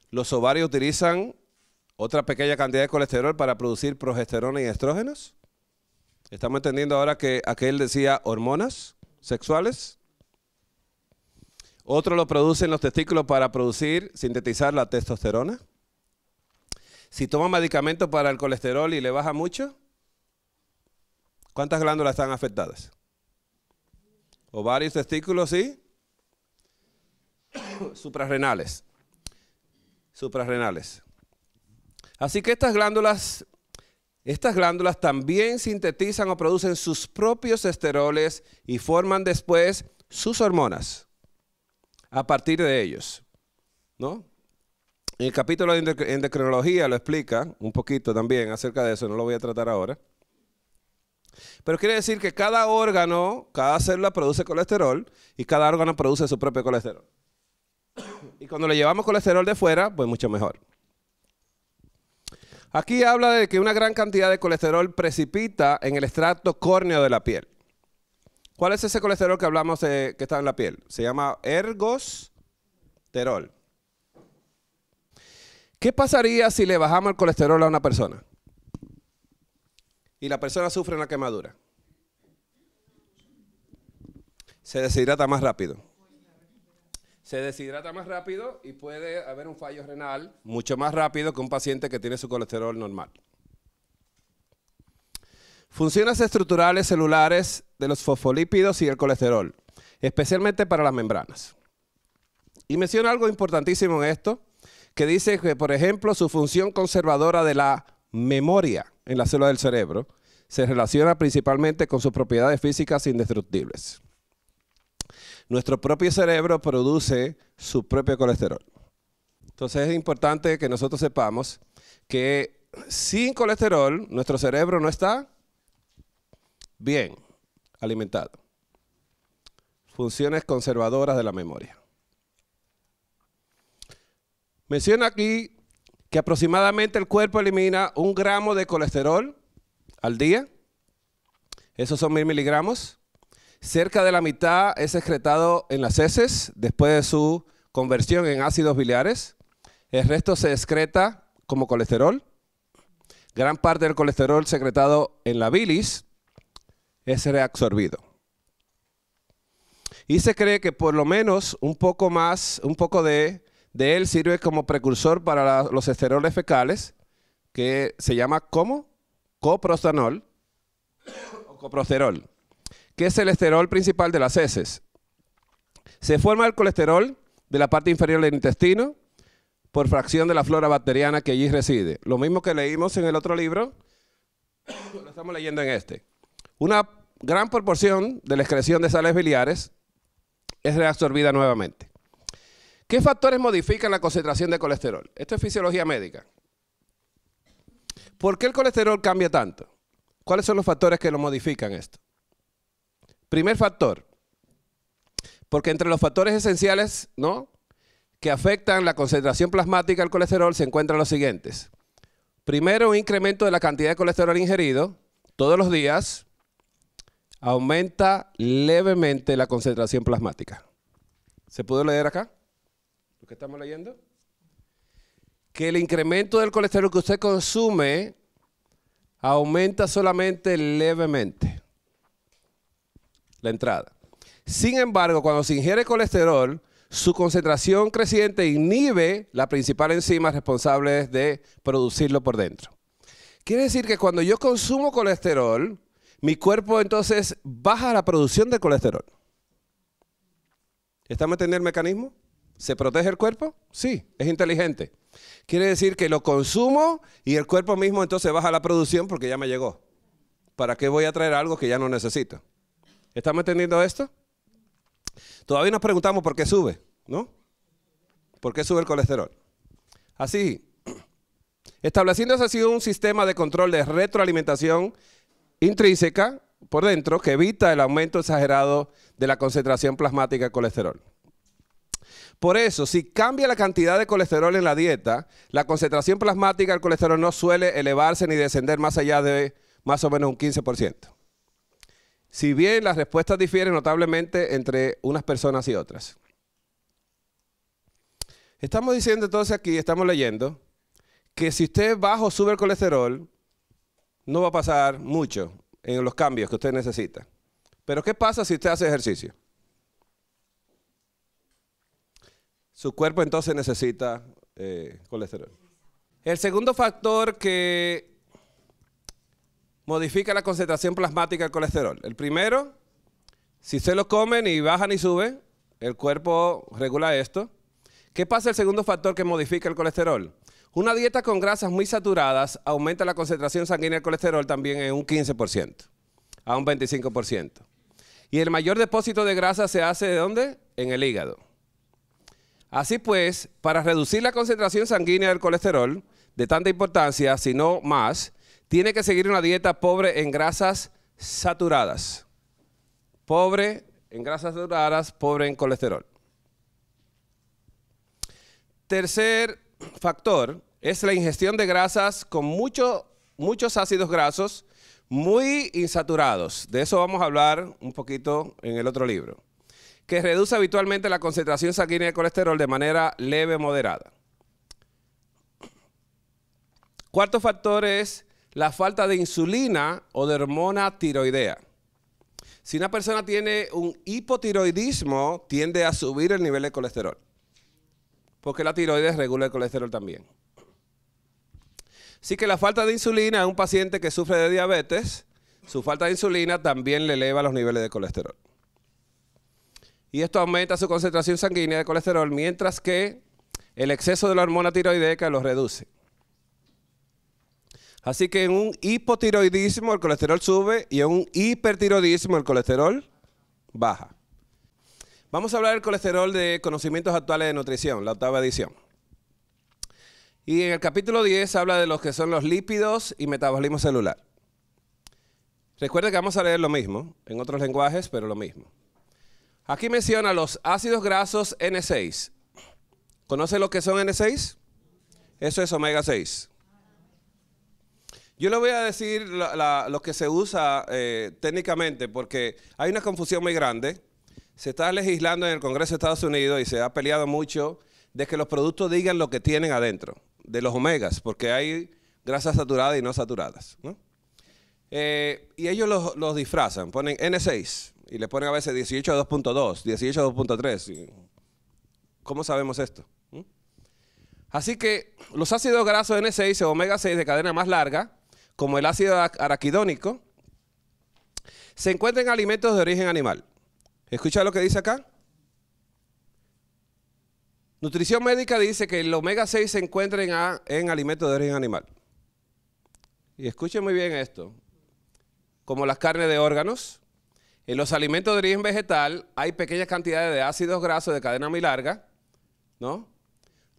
Los ovarios utilizan otra pequeña cantidad de colesterol para producir progesterona y estrógenos. Estamos entendiendo ahora que aquel decía hormonas sexuales. Otro lo producen los testículos para producir, sintetizar la testosterona. Si toma medicamento para el colesterol y le baja mucho, ¿cuántas glándulas están afectadas? varios testículos y suprarrenales. Suprarrenales. Así que estas glándulas estas glándulas también sintetizan o producen sus propios esteroles y forman después sus hormonas a partir de ellos. ¿No? el capítulo de endocrinología lo explica un poquito también acerca de eso, no lo voy a tratar ahora. Pero quiere decir que cada órgano, cada célula produce colesterol y cada órgano produce su propio colesterol. Y cuando le llevamos colesterol de fuera, pues mucho mejor. Aquí habla de que una gran cantidad de colesterol precipita en el extracto córneo de la piel. ¿Cuál es ese colesterol que hablamos eh, que está en la piel? Se llama ergosterol. ¿Qué pasaría si le bajamos el colesterol a una persona? Y la persona sufre una quemadura. Se deshidrata más rápido se deshidrata más rápido y puede haber un fallo renal mucho más rápido que un paciente que tiene su colesterol normal. Funciones estructurales celulares de los fosfolípidos y el colesterol, especialmente para las membranas. Y menciona algo importantísimo en esto, que dice que, por ejemplo, su función conservadora de la memoria en la célula del cerebro se relaciona principalmente con sus propiedades físicas indestructibles. Nuestro propio cerebro produce su propio colesterol. Entonces es importante que nosotros sepamos que sin colesterol nuestro cerebro no está bien alimentado. Funciones conservadoras de la memoria. Menciono aquí que aproximadamente el cuerpo elimina un gramo de colesterol al día. Esos son mil miligramos. Cerca de la mitad es excretado en las heces después de su conversión en ácidos biliares. El resto se excreta como colesterol. Gran parte del colesterol secretado en la bilis es reabsorbido. Y se cree que por lo menos un poco más, un poco de, él sirve como precursor para los esteroles fecales, que se llama como coprostanol o coprosterol. Qué es el esterol principal de las heces. Se forma el colesterol de la parte inferior del intestino por fracción de la flora bacteriana que allí reside. Lo mismo que leímos en el otro libro, lo estamos leyendo en este. Una gran proporción de la excreción de sales biliares es reabsorbida nuevamente. ¿Qué factores modifican la concentración de colesterol? Esto es fisiología médica. ¿Por qué el colesterol cambia tanto? ¿Cuáles son los factores que lo modifican esto? Primer factor, porque entre los factores esenciales ¿no? que afectan la concentración plasmática del colesterol se encuentran los siguientes. Primero, un incremento de la cantidad de colesterol ingerido todos los días aumenta levemente la concentración plasmática. ¿Se pudo leer acá? ¿Lo que estamos leyendo? Que el incremento del colesterol que usted consume aumenta solamente levemente la entrada. Sin embargo, cuando se ingiere colesterol, su concentración creciente inhibe la principal enzima responsable de producirlo por dentro. Quiere decir que cuando yo consumo colesterol, mi cuerpo entonces baja la producción de colesterol. ¿Estamos entendiendo el mecanismo? ¿Se protege el cuerpo? Sí, es inteligente. Quiere decir que lo consumo y el cuerpo mismo entonces baja la producción porque ya me llegó. ¿Para qué voy a traer algo que ya no necesito? ¿Estamos entendiendo esto? Todavía nos preguntamos por qué sube, ¿no? ¿Por qué sube el colesterol? Así, estableciéndose así un sistema de control de retroalimentación intrínseca por dentro que evita el aumento exagerado de la concentración plasmática de colesterol. Por eso, si cambia la cantidad de colesterol en la dieta, la concentración plasmática del colesterol no suele elevarse ni descender más allá de más o menos un 15%. Si bien las respuestas difieren notablemente entre unas personas y otras. Estamos diciendo entonces aquí, estamos leyendo, que si usted baja o sube el colesterol, no va a pasar mucho en los cambios que usted necesita. Pero ¿qué pasa si usted hace ejercicio? Su cuerpo entonces necesita eh, colesterol. El segundo factor que modifica la concentración plasmática del colesterol. El primero, si se lo comen y bajan y suben, el cuerpo regula esto. ¿Qué pasa el segundo factor que modifica el colesterol? Una dieta con grasas muy saturadas aumenta la concentración sanguínea del colesterol también en un 15%, a un 25%. Y el mayor depósito de grasa se hace de dónde? En el hígado. Así pues, para reducir la concentración sanguínea del colesterol, de tanta importancia, si no más, tiene que seguir una dieta pobre en grasas saturadas. Pobre en grasas saturadas, pobre en colesterol. Tercer factor es la ingestión de grasas con muchos ácidos grasos muy insaturados. De eso vamos a hablar un poquito en el otro libro. Que reduce habitualmente la concentración sanguínea de colesterol de manera leve moderada. Cuarto factor es la falta de insulina o de hormona tiroidea. Si una persona tiene un hipotiroidismo, tiende a subir el nivel de colesterol, porque la tiroides regula el colesterol también. Así que la falta de insulina en un paciente que sufre de diabetes, su falta de insulina también le eleva los niveles de colesterol. Y esto aumenta su concentración sanguínea de colesterol, mientras que el exceso de la hormona tiroidea lo reduce. Así que en un hipotiroidismo el colesterol sube y en un hipertiroidismo el colesterol baja. Vamos a hablar del colesterol de conocimientos actuales de nutrición, la octava edición. Y en el capítulo 10 habla de los que son los lípidos y metabolismo celular. Recuerda que vamos a leer lo mismo, en otros lenguajes, pero lo mismo. Aquí menciona los ácidos grasos N6. ¿Conoce lo que son N6? Eso es omega 6. Yo le voy a decir lo que se usa eh, técnicamente, porque hay una confusión muy grande. Se está legislando en el Congreso de Estados Unidos y se ha peleado mucho de que los productos digan lo que tienen adentro, de los omegas, porque hay grasas saturadas y no saturadas. Eh, y ellos los, disfrazan, ponen N6 y le ponen a veces 18 a 2.2, 18 a 2.3. ¿Cómo sabemos esto? ¿Mm? Así que los ácidos grasos N6 o omega 6 de cadena más larga como el ácido araquidónico, se encuentra en alimentos de origen animal. Escucha lo que dice acá. Nutrición médica dice que el omega 6 se encuentra en, alimentos de origen animal. Y escuchen muy bien esto. Como las carnes de órganos, en los alimentos de origen vegetal hay pequeñas cantidades de ácidos grasos de cadena muy larga, ¿no?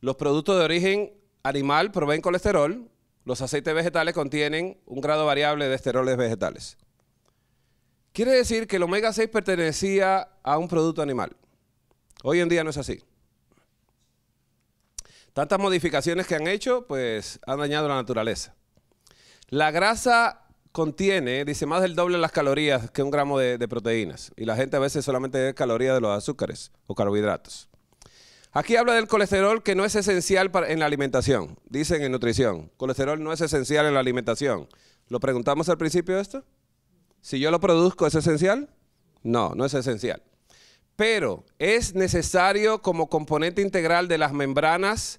Los productos de origen animal proveen colesterol, los aceites vegetales contienen un grado variable de esteroles vegetales. Quiere decir que el omega 6 pertenecía a un producto animal. Hoy en día no es así. Tantas modificaciones que han hecho, pues han dañado la naturaleza. La grasa contiene, dice, más del doble las calorías que un gramo de, proteínas. Y la gente a veces solamente ve calorías de los azúcares o carbohidratos. Aquí habla del colesterol que no es esencial en la alimentación, dicen en nutrición. Colesterol no es esencial en la alimentación. ¿Lo preguntamos al principio esto? Si yo lo produzco, ¿es esencial? No, no es esencial. Pero es necesario como componente integral de las membranas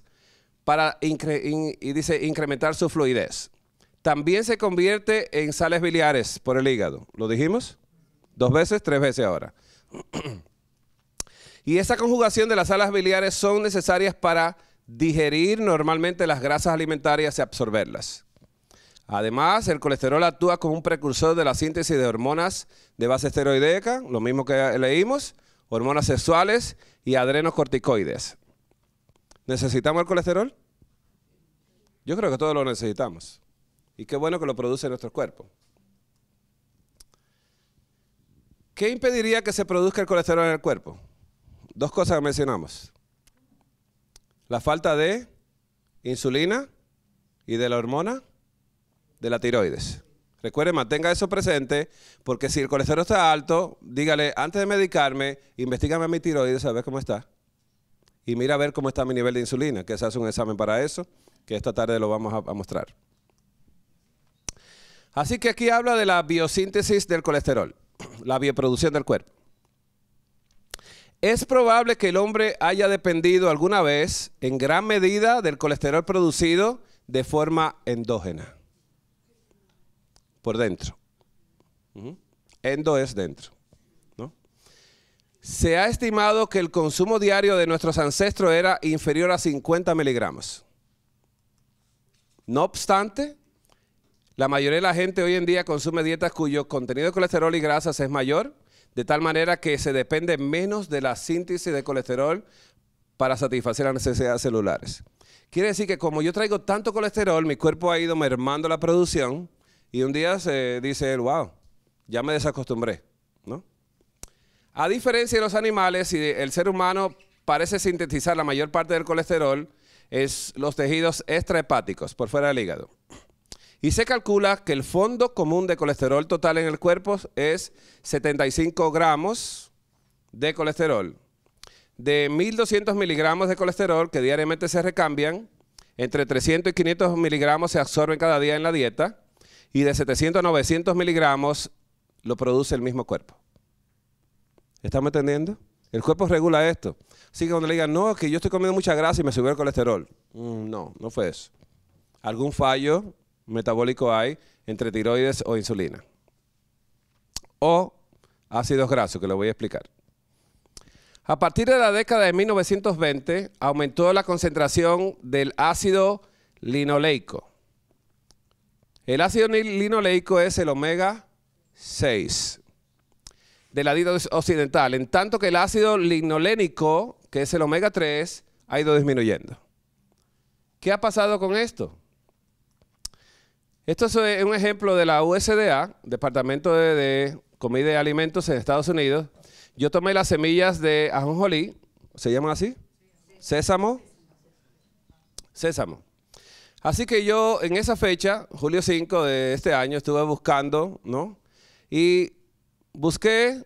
para y dice, incrementar su fluidez. También se convierte en sales biliares por el hígado. ¿Lo dijimos? Dos veces, tres veces ahora. Y esa conjugación de las alas biliares son necesarias para digerir normalmente las grasas alimentarias y absorberlas. Además, el colesterol actúa como un precursor de la síntesis de hormonas de base esteroideca, lo mismo que leímos, hormonas sexuales y adrenocorticoides. ¿Necesitamos el colesterol? Yo creo que todos lo necesitamos. Y qué bueno que lo produce nuestro cuerpo. ¿Qué impediría que se produzca el colesterol en el cuerpo? Dos cosas que mencionamos. La falta de insulina y de la hormona de la tiroides. Recuerde, mantenga eso presente, porque si el colesterol está alto, dígale, antes de medicarme, investigame mi tiroides a ver cómo está. Y mira a ver cómo está mi nivel de insulina, que se hace un examen para eso, que esta tarde lo vamos a mostrar. Así que aquí habla de la biosíntesis del colesterol, la bioproducción del cuerpo. Es probable que el hombre haya dependido alguna vez en gran medida del colesterol producido de forma endógena. Por dentro. Endo es dentro. Se ha estimado que el consumo diario de nuestros ancestros era inferior a 50 miligramos. No obstante, la mayoría de la gente hoy en día consume dietas cuyo contenido de colesterol y grasas es mayor de tal manera que se depende menos de la síntesis de colesterol para satisfacer las necesidades celulares. Quiere decir que como yo traigo tanto colesterol, mi cuerpo ha ido mermando la producción y un día se dice, wow, ya me desacostumbré, ¿no? A diferencia de los animales, si el ser humano parece sintetizar la mayor parte del colesterol, es los tejidos extrahepáticos, por fuera del hígado y se calcula que el fondo común de colesterol total en el cuerpo es 75 gramos de colesterol. De 1.200 miligramos de colesterol que diariamente se recambian, entre 300 y 500 miligramos se absorben cada día en la dieta y de 700 a 900 miligramos lo produce el mismo cuerpo. ¿Estamos entendiendo? El cuerpo regula esto. Así que cuando le digan, no, que yo estoy comiendo mucha grasa y me subió el colesterol. Mm, no, no fue eso. Algún fallo metabólico hay entre tiroides o insulina. O ácidos grasos, que lo voy a explicar. A partir de la década de 1920 aumentó la concentración del ácido linoleico. El ácido linoleico es el omega 6 del dieta occidental, en tanto que el ácido linolénico, que es el omega 3, ha ido disminuyendo. ¿Qué ha pasado con esto? Esto es eh, un ejemplo de la USDA, Departamento de, Comida y Alimentos en Estados Unidos. Yo tomé las semillas de ajonjolí, ¿se llaman así? Sésamo. Sésamo. Así que yo en esa fecha, julio 5 de este año, estuve buscando, ¿no? Y busqué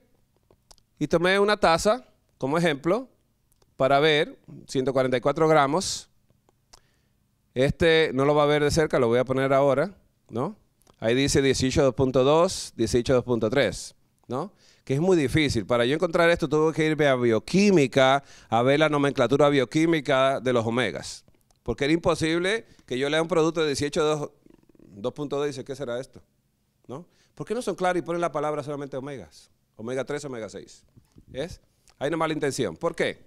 y tomé una taza como ejemplo para ver 144 gramos. Este no lo va a ver de cerca, lo voy a poner ahora. ¿no? Ahí dice 18.2, 18.3 ¿no? Que es muy difícil. Para yo encontrar esto tuve que irme a bioquímica, a ver la nomenclatura bioquímica de los omegas. Porque era imposible que yo lea un producto de 18.2.2 y dice, ¿qué será esto? ¿No? ¿Por qué no son claros y ponen la palabra solamente omegas? Omega 3, omega 6. ¿Es? Hay una mala intención. ¿Por qué?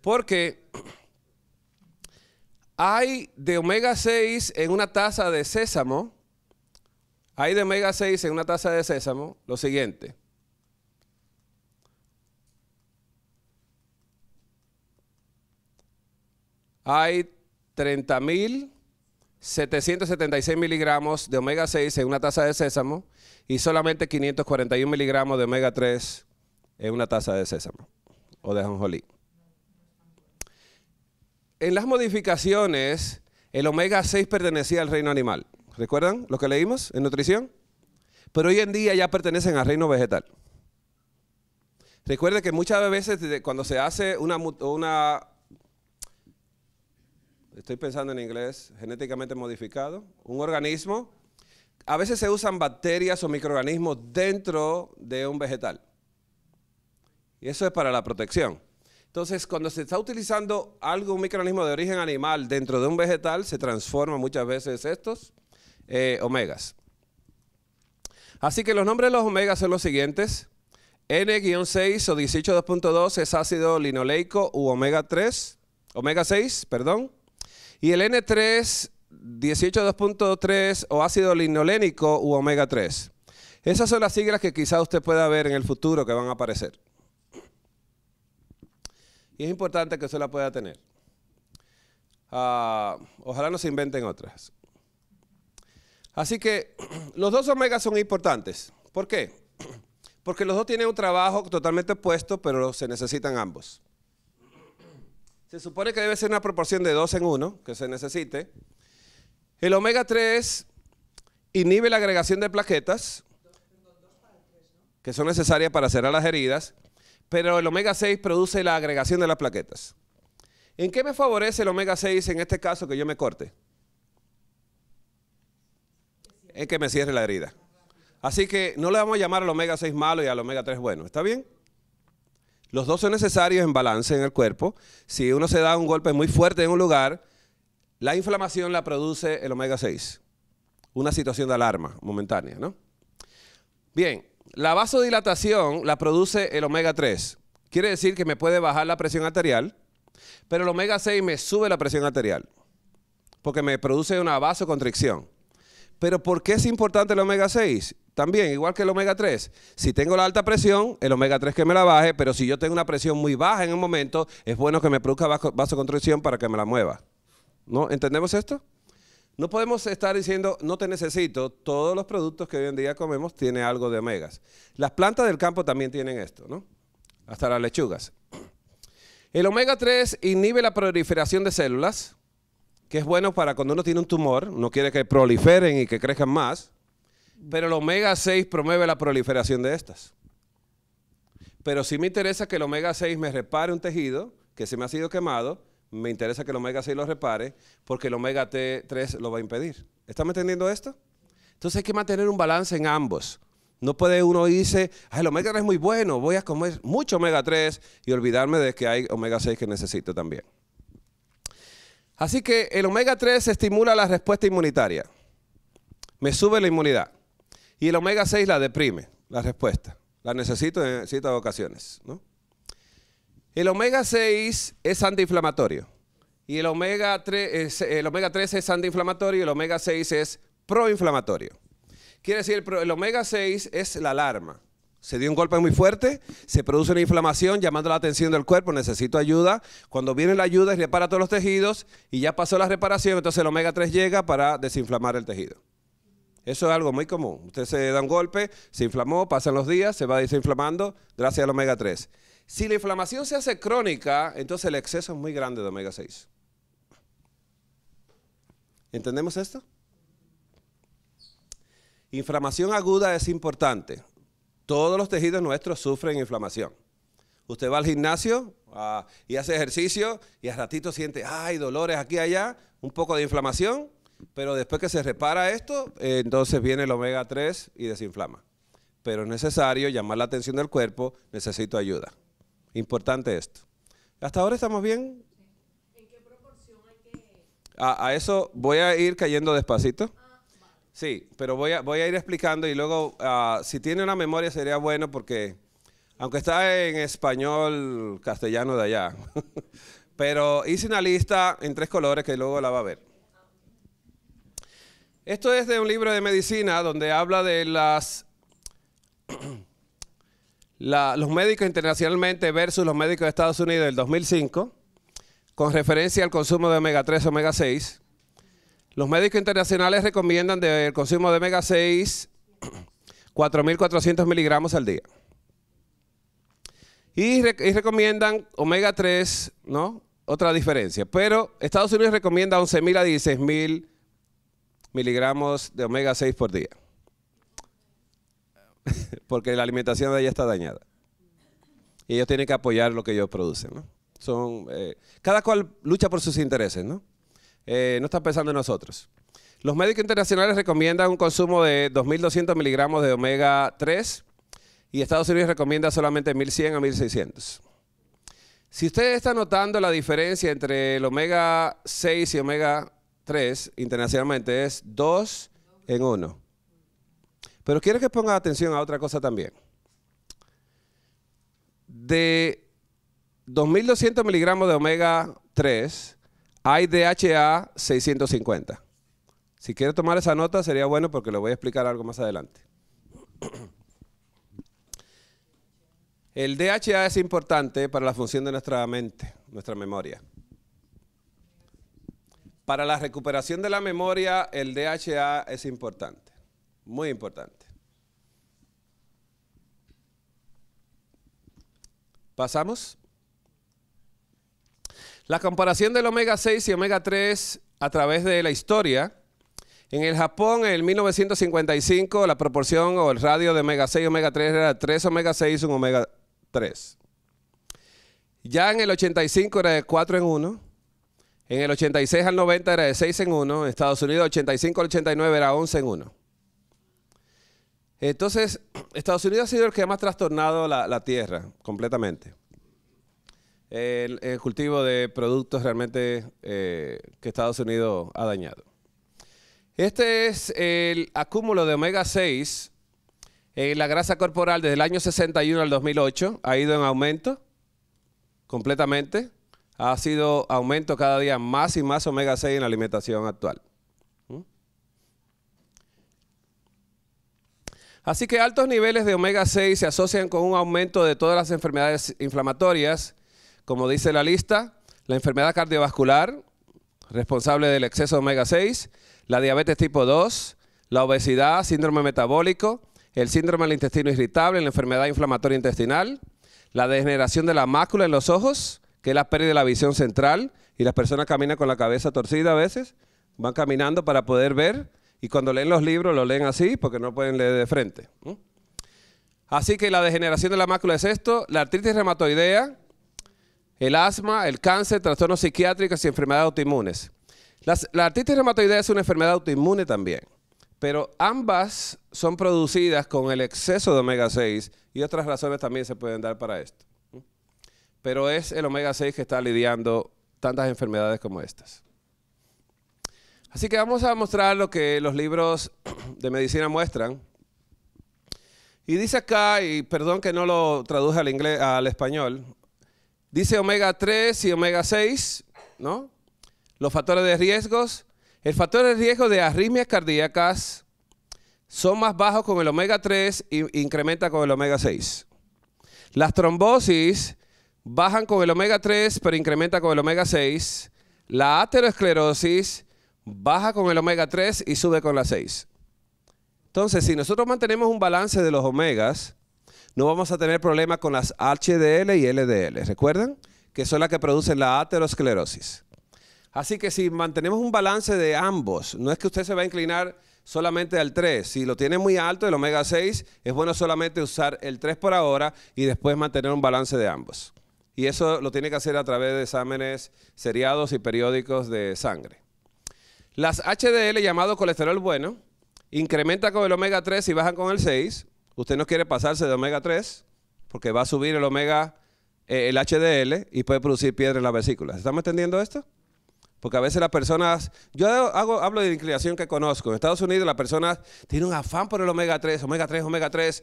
Porque hay de omega 6 en una taza de sésamo hay de omega 6 en una taza de sésamo lo siguiente. Hay 30.776 miligramos de omega 6 en una taza de sésamo y solamente 541 miligramos de omega 3 en una taza de sésamo o de ajonjolí. En las modificaciones, el omega 6 pertenecía al reino animal. ¿Recuerdan lo que leímos en nutrición? Pero hoy en día ya pertenecen al reino vegetal. Recuerden que muchas veces cuando se hace una, una estoy pensando en inglés, genéticamente modificado, un organismo, a veces se usan bacterias o microorganismos dentro de un vegetal. Y eso es para la protección. Entonces, cuando se está utilizando algo, un microorganismo de origen animal dentro de un vegetal, se transforman muchas veces estos eh, omegas. Así que los nombres de los omegas son los siguientes. N-6 o 18.2 es ácido linoleico u omega 3, omega 6, perdón. Y el N3, 18.2.3 o ácido linolénico u omega 3. Esas son las siglas que quizá usted pueda ver en el futuro que van a aparecer. Y es importante que usted la pueda tener. Ah, ojalá no se inventen otras. Así que los dos omegas son importantes. ¿Por qué? Porque los dos tienen un trabajo totalmente opuesto, pero se necesitan ambos. Se supone que debe ser una proporción de dos en uno, que se necesite. El omega 3 inhibe la agregación de plaquetas, que son necesarias para cerrar las heridas, pero el omega 6 produce la agregación de las plaquetas. ¿En qué me favorece el omega 6 en este caso que yo me corte? es que me cierre la herida. Así que no le vamos a llamar al omega 6 malo y al omega 3 bueno. ¿Está bien? Los dos son necesarios en balance en el cuerpo. Si uno se da un golpe muy fuerte en un lugar, la inflamación la produce el omega 6. Una situación de alarma momentánea, Bien, la vasodilatación la produce el omega 3. Quiere decir que me puede bajar la presión arterial, pero el omega 6 me sube la presión arterial porque me produce una vasocontricción pero ¿por qué es importante el omega 6? También, igual que el omega 3. Si tengo la alta presión, el omega 3 que me la baje, pero si yo tengo una presión muy baja en un momento, es bueno que me produzca vasoconstricción para que me la mueva. ¿No? ¿Entendemos esto? No podemos estar diciendo, no te necesito, todos los productos que hoy en día comemos tienen algo de omegas. Las plantas del campo también tienen esto, ¿no? Hasta las lechugas. El omega 3 inhibe la proliferación de células, que es bueno para cuando uno tiene un tumor, no quiere que proliferen y que crezcan más, pero el omega 6 promueve la proliferación de estas. Pero si me interesa que el omega 6 me repare un tejido que se me ha sido quemado, me interesa que el omega 6 lo repare porque el omega 3 lo va a impedir. ¿Están entendiendo esto? Entonces hay que mantener un balance en ambos. No puede uno irse, Ay, el omega 3 es muy bueno, voy a comer mucho omega 3 y olvidarme de que hay omega 6 que necesito también. Así que el omega 3 estimula la respuesta inmunitaria, me sube la inmunidad. Y el omega 6 la deprime, la respuesta. La necesito en ciertas ocasiones. El omega 6 es antiinflamatorio. Y el omega, 3, el omega 3 es antiinflamatorio y el omega 6 es proinflamatorio. Quiere decir, el omega 6 es la alarma se dio un golpe muy fuerte, se produce una inflamación llamando la atención del cuerpo, necesito ayuda. Cuando viene la ayuda y repara todos los tejidos y ya pasó la reparación, entonces el omega 3 llega para desinflamar el tejido. Eso es algo muy común. Usted se da un golpe, se inflamó, pasan los días, se va desinflamando gracias al omega 3. Si la inflamación se hace crónica, entonces el exceso es muy grande de omega 6. ¿Entendemos esto? Inflamación aguda es importante. Todos los tejidos nuestros sufren inflamación. Usted va al gimnasio ah, y hace ejercicio y al ratito siente, ay, dolores aquí, y allá, un poco de inflamación, pero después que se repara esto, eh, entonces viene el omega 3 y desinflama. Pero es necesario llamar la atención del cuerpo, necesito ayuda. Importante esto. ¿Hasta ahora estamos bien? ¿En qué proporción hay que...? a eso voy a ir cayendo despacito. Ah, Sí, pero voy a, voy a ir explicando y luego, ah, si tiene una memoria sería bueno porque, aunque está en español castellano de allá, pero hice una lista en tres colores que luego la va a ver. Esto es de un libro de medicina donde habla de las... los médicos internacionalmente versus los médicos de Estados Unidos del 2005 con referencia al consumo de omega 3, omega 6. Los médicos internacionales recomiendan del consumo de omega 6 4.400 miligramos al día. Y, recomiendan omega 3, ¿no? Otra diferencia. Pero Estados Unidos recomienda 11.000 a 16.000 miligramos de omega 6 por día. Porque la alimentación de ella está dañada. Y ellos tienen que apoyar lo que ellos producen, ¿no? Son, eh, cada cual lucha por sus intereses, ¿no? Eh, no está pensando en nosotros. Los médicos internacionales recomiendan un consumo de 2.200 miligramos de omega 3 y Estados Unidos recomienda solamente 1.100 a 1.600. Si usted está notando la diferencia entre el omega 6 y omega 3 internacionalmente es 2 en 1. Pero quiero que ponga atención a otra cosa también. De 2.200 miligramos de omega 3, hay DHA 650. Si quiere tomar esa nota sería bueno porque lo voy a explicar algo más adelante. El DHA es importante para la función de nuestra mente, nuestra memoria. Para la recuperación de la memoria, el DHA es importante, muy importante. ¿Pasamos? La comparación del omega 6 y omega 3 a través de la historia. En el Japón, en el 1955, la proporción o el radio de omega 6 y omega 3 era 3 omega 6, 1 omega 3. Ya en el 85 era de 4 en 1. En el 86 al 90 era de 6 en 1. En Estados Unidos, 85 al 89 era 11 en 1. Entonces, Estados Unidos ha sido el que ha más trastornado la, la Tierra completamente el, cultivo de productos realmente eh, que Estados Unidos ha dañado. Este es el acúmulo de omega 6 en la grasa corporal desde el año 61 al 2008. Ha ido en aumento completamente. Ha sido aumento cada día más y más omega 6 en la alimentación actual. ¿Mm? Así que altos niveles de omega 6 se asocian con un aumento de todas las enfermedades inflamatorias como dice la lista, la enfermedad cardiovascular, responsable del exceso de omega 6, la diabetes tipo 2, la obesidad, síndrome metabólico, el síndrome del intestino irritable, la enfermedad inflamatoria intestinal, la degeneración de la mácula en los ojos, que es la pérdida de la visión central, y las personas caminan con la cabeza torcida a veces, van caminando para poder ver, y cuando leen los libros lo leen así porque no pueden leer de frente. Así que la degeneración de la mácula es esto, la artritis reumatoidea, el asma, el cáncer, trastornos psiquiátricos y enfermedades autoinmunes. la artritis reumatoidea es una enfermedad autoinmune también, pero ambas son producidas con el exceso de omega 6 y otras razones también se pueden dar para esto. Pero es el omega 6 que está lidiando tantas enfermedades como estas. Así que vamos a mostrar lo que los libros de medicina muestran. Y dice acá, y perdón que no lo traduje al español, Dice omega 3 y omega 6, ¿no? Los factores de riesgos. El factor de riesgo de arritmias cardíacas son más bajos con el omega 3 e incrementa con el omega 6. Las trombosis bajan con el omega 3 pero incrementa con el omega 6. La aterosclerosis baja con el omega 3 y sube con la 6. Entonces, si nosotros mantenemos un balance de los omegas, no vamos a tener problemas con las HDL y LDL. ¿Recuerdan? Que son las que producen la aterosclerosis. Así que si mantenemos un balance de ambos, no es que usted se va a inclinar solamente al 3. Si lo tiene muy alto, el omega 6, es bueno solamente usar el 3 por ahora y después mantener un balance de ambos. Y eso lo tiene que hacer a través de exámenes seriados y periódicos de sangre. Las HDL, llamado colesterol bueno, incrementan con el omega 3 y bajan con el 6. Usted no quiere pasarse de omega 3 porque va a subir el omega, eh, el HDL y puede producir piedra en la vesícula. ¿Estamos entendiendo esto? Porque a veces las personas, yo hago, hablo de inclinación que conozco. En Estados Unidos las personas tienen un afán por el omega 3, omega 3, omega 3,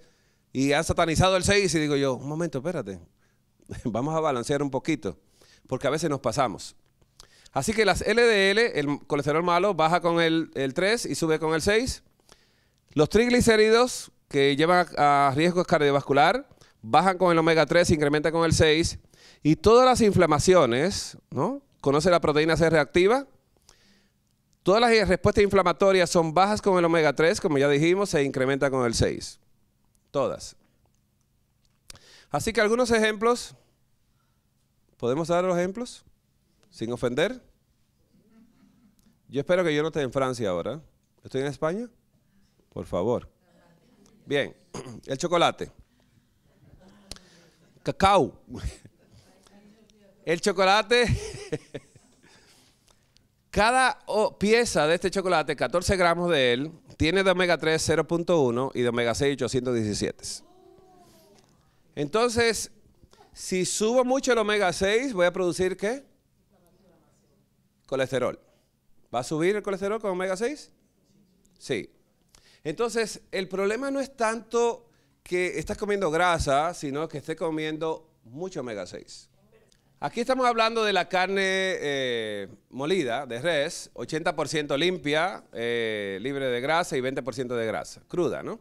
y han satanizado el 6 y digo yo, un momento, espérate, vamos a balancear un poquito, porque a veces nos pasamos. Así que las LDL, el colesterol malo, baja con el, el 3 y sube con el 6. Los triglicéridos, que llevan a, riesgos riesgo cardiovascular, bajan con el omega 3, se incrementa con el 6, y todas las inflamaciones, ¿no? Conoce la proteína C reactiva. Todas las respuestas inflamatorias son bajas con el omega 3, como ya dijimos, se incrementa con el 6. Todas. Así que algunos ejemplos. ¿Podemos dar los ejemplos? Sin ofender. Yo espero que yo no esté en Francia ahora. ¿Estoy en España? Por favor. Bien, el chocolate. Cacao. El chocolate. Cada pieza de este chocolate, 14 gramos de él, tiene de omega 3 0.1 y de omega 6 817. Entonces, si subo mucho el omega 6, voy a producir ¿qué? Colesterol. ¿Va a subir el colesterol con omega 6? Sí. Entonces, el problema no es tanto que estás comiendo grasa, sino que estés comiendo mucho omega 6. Aquí estamos hablando de la carne eh, molida de res, 80% limpia, eh, libre de grasa y 20% de grasa, cruda, ¿no?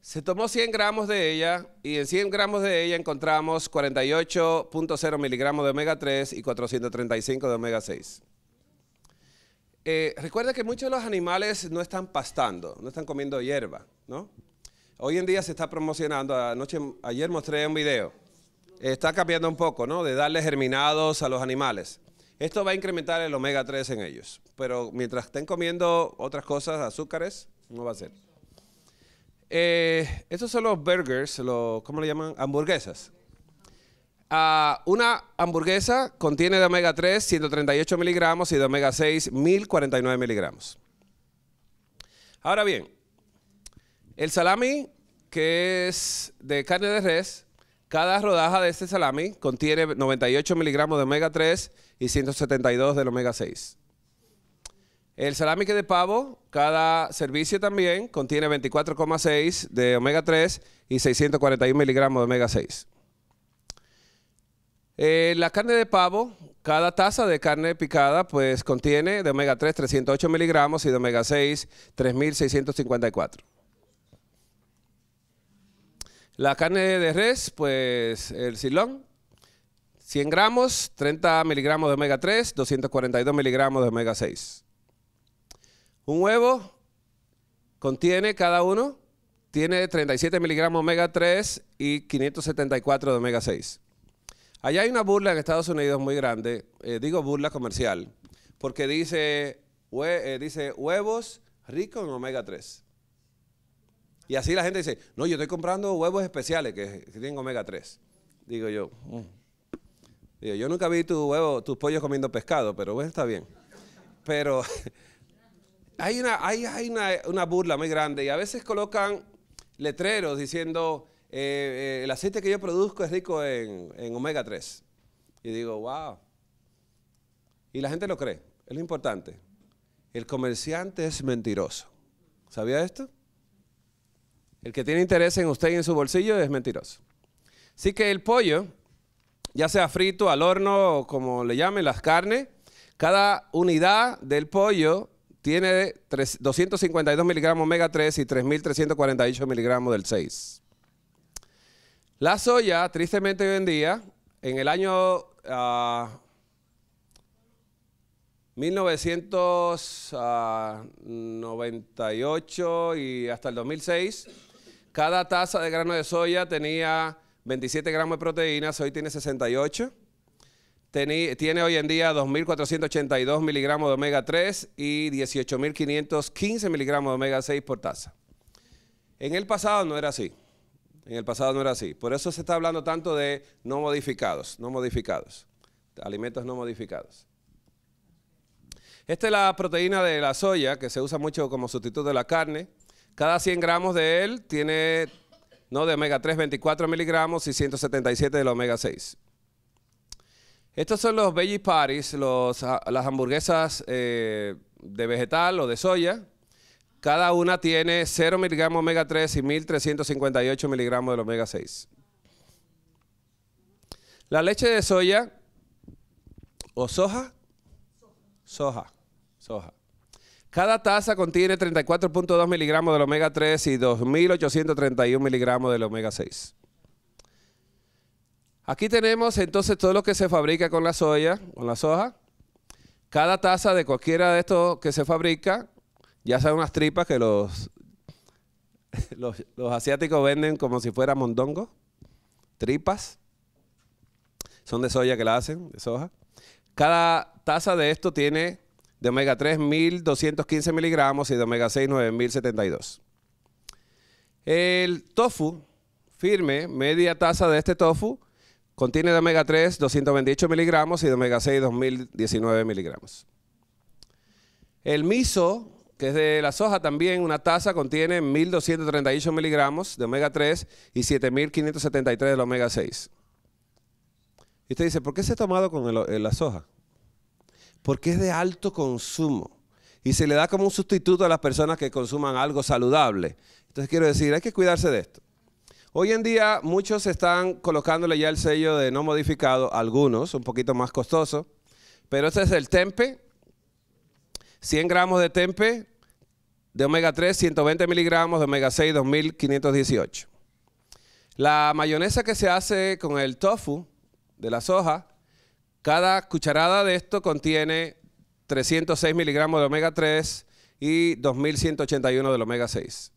Se tomó 100 gramos de ella y en 100 gramos de ella encontramos 48.0 miligramos de omega 3 y 435 de omega 6. Eh, recuerda que muchos de los animales no están pastando, no están comiendo hierba, ¿no? Hoy en día se está promocionando, anoche, ayer mostré un video, está cambiando un poco, ¿no? De darle germinados a los animales. Esto va a incrementar el omega 3 en ellos, pero mientras estén comiendo otras cosas, azúcares, no va a ser. Eh, estos son los burgers, los, ¿cómo le llaman? Hamburguesas. Ah, una hamburguesa contiene de omega 3 138 miligramos y de omega 6 1049 miligramos. Ahora bien, el salami que es de carne de res, cada rodaja de este salami contiene 98 miligramos de omega 3 y 172 del omega 6. El salami que de pavo, cada servicio también contiene 24,6 de omega 3 y 641 miligramos de omega 6. Eh, la carne de pavo, cada taza de carne picada pues contiene de omega 3 308 miligramos y de omega 6 3654. La carne de res, pues el silón, 100 gramos, 30 miligramos de omega 3, 242 miligramos de omega 6. Un huevo contiene cada uno, tiene 37 miligramos de omega 3 y 574 de omega 6. Allá hay una burla en Estados Unidos muy grande, eh, digo burla comercial, porque dice, eh, dice huevos ricos en omega 3. Y así la gente dice, no, yo estoy comprando huevos especiales que, tienen omega 3. Digo yo, mm. yo nunca vi tu huevo, tus pollos comiendo pescado, pero bueno, está bien. Pero hay, una, hay, una, una burla muy grande y a veces colocan letreros diciendo eh, el aceite que yo produzco es rico en, omega 3. Y digo, wow. Y la gente lo cree, es lo importante. El comerciante es mentiroso. ¿Sabía esto? El que tiene interés en usted y en su bolsillo es mentiroso. Así que el pollo, ya sea frito, al horno, o como le llamen, las carnes, cada unidad del pollo tiene 252 miligramos omega 3 y 3.348 miligramos del 6. La soya, tristemente hoy en día, en el año 1998 ah, ah, y hasta el 2006, cada taza de grano de soya tenía 27 gramos de proteínas, hoy tiene 68. tiene hoy en día 2.482 miligramos de omega 3 y 18.515 miligramos de omega 6 por taza. En el pasado no era así. En el pasado no era así. Por eso se está hablando tanto de no modificados, no modificados, alimentos no modificados. Esta es la proteína de la soya que se usa mucho como sustituto de la carne. Cada 100 gramos de él tiene, no de omega 3, 24 miligramos y 177 la omega 6. Estos son los veggie patties, ah, las hamburguesas eh, de vegetal o de soya, cada una tiene 0 miligramos omega 3 y 1358 miligramos de omega 6. La leche de soya o soja, soja, soja. Cada taza contiene 34.2 miligramos de omega 3 y 2.831 miligramos de omega 6. Aquí tenemos entonces todo lo que se fabrica con la soya, con la soja. Cada taza de cualquiera de estos que se fabrica ya saben unas tripas que los, los, asiáticos venden como si fuera mondongo. Tripas. Son de soya que la hacen, de soja. Cada taza de esto tiene de omega 3 1215 miligramos y de omega 6 9072. El tofu firme, media taza de este tofu, contiene de omega 3 228 miligramos y de omega 6 2019 miligramos. El miso que es de la soja también, una taza contiene 1.238 miligramos de omega 3 y 7.573 de omega 6. Y usted dice, ¿por qué se ha tomado con eh, la soja? Porque es de alto consumo y se le da como un sustituto a las personas que consuman algo saludable. Entonces quiero decir, hay que cuidarse de esto. Hoy en día muchos están colocándole ya el sello de no modificado, algunos, un poquito más costoso, pero este es el tempe, 100 gramos de tempe, de omega 3, 120 miligramos, de omega 6, 2518. La mayonesa que se hace con el tofu de la soja, cada cucharada de esto contiene 306 miligramos de omega 3 y 2181 del omega 6.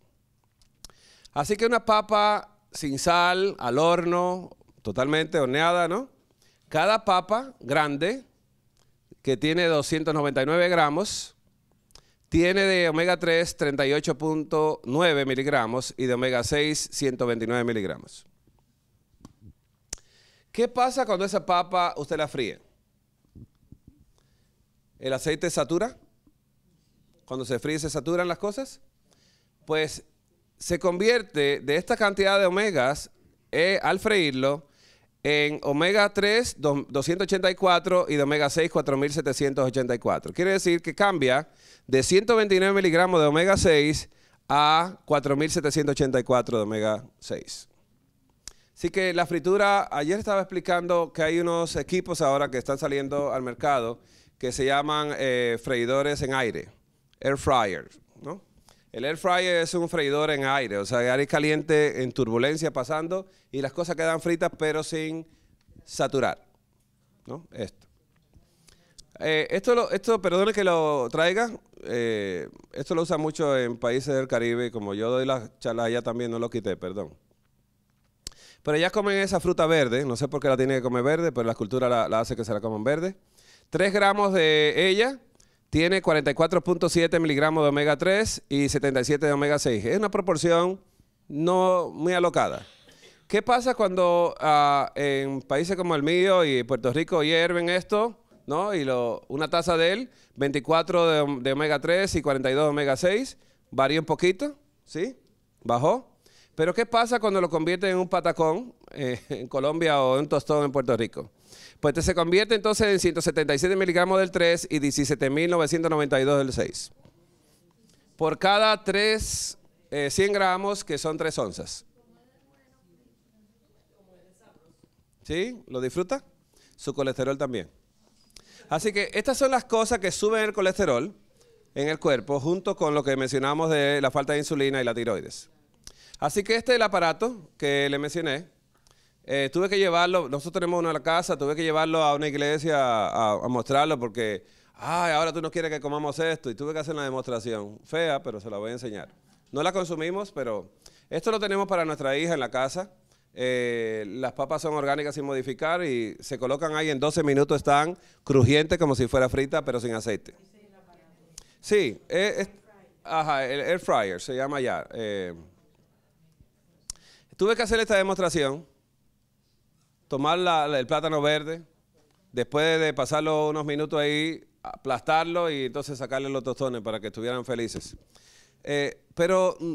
Así que una papa sin sal, al horno, totalmente horneada, ¿no? Cada papa grande, que tiene 299 gramos, tiene de omega 3 38.9 miligramos y de omega 6 129 miligramos. ¿Qué pasa cuando esa papa usted la fríe? ¿El aceite satura? Cuando se fríe se saturan las cosas. Pues se convierte de esta cantidad de omegas eh, al freírlo en omega 3 284 y de omega 6 4784. Quiere decir que cambia de 129 miligramos de omega 6 a 4784 de omega 6. Así que la fritura, ayer estaba explicando que hay unos equipos ahora que están saliendo al mercado que se llaman eh, freidores en aire, air fryer, ¿no? El air fryer es un freidor en aire, o sea, aire caliente en turbulencia pasando y las cosas quedan fritas pero sin saturar. Esto. Eh, esto, perdone que lo traiga, eh, esto lo usa mucho en países del Caribe, como yo doy las charlas ya también, no lo quité, perdón. Pero ellas comen esa fruta verde, no sé por qué la tiene que comer verde, pero la cultura la, hace que se la coman verde. Tres gramos de ella, tiene 44.7 miligramos de omega 3 y 77 de omega 6. Es una proporción no muy alocada. ¿Qué pasa cuando ah, en países como el mío y Puerto Rico hierven esto? ¿no? Y lo, una taza de él, 24 de, omega 3 y 42 de omega 6, varía un poquito, ¿sí? Bajó. Pero ¿qué pasa cuando lo convierten en un patacón eh, en Colombia o en un tostón en Puerto Rico? Pues este se convierte entonces en 177 miligramos del 3 y 17.992 del 6. Por cada 3, 100 eh, gramos, que son 3 onzas. ¿Sí? ¿Lo disfruta? Su colesterol también. Así que estas son las cosas que suben el colesterol en el cuerpo, junto con lo que mencionamos de la falta de insulina y la tiroides. Así que este es el aparato que le mencioné, eh, tuve que llevarlo, nosotros tenemos uno en la casa, tuve que llevarlo a una iglesia a, mostrarlo porque, ay, ahora tú no quieres que comamos esto y tuve que hacer una demostración fea, pero se la voy a enseñar. No la consumimos, pero esto lo tenemos para nuestra hija en la casa. Eh, las papas son orgánicas sin modificar y se colocan ahí en 12 minutos, están crujientes como si fuera frita, pero sin aceite. Sí, eh, es, ajá, el air fryer se llama ya. tuve que hacer esta demostración tomar el plátano verde, después de pasarlo unos minutos ahí, aplastarlo y entonces sacarle los tostones para que estuvieran felices. Eh, pero mm,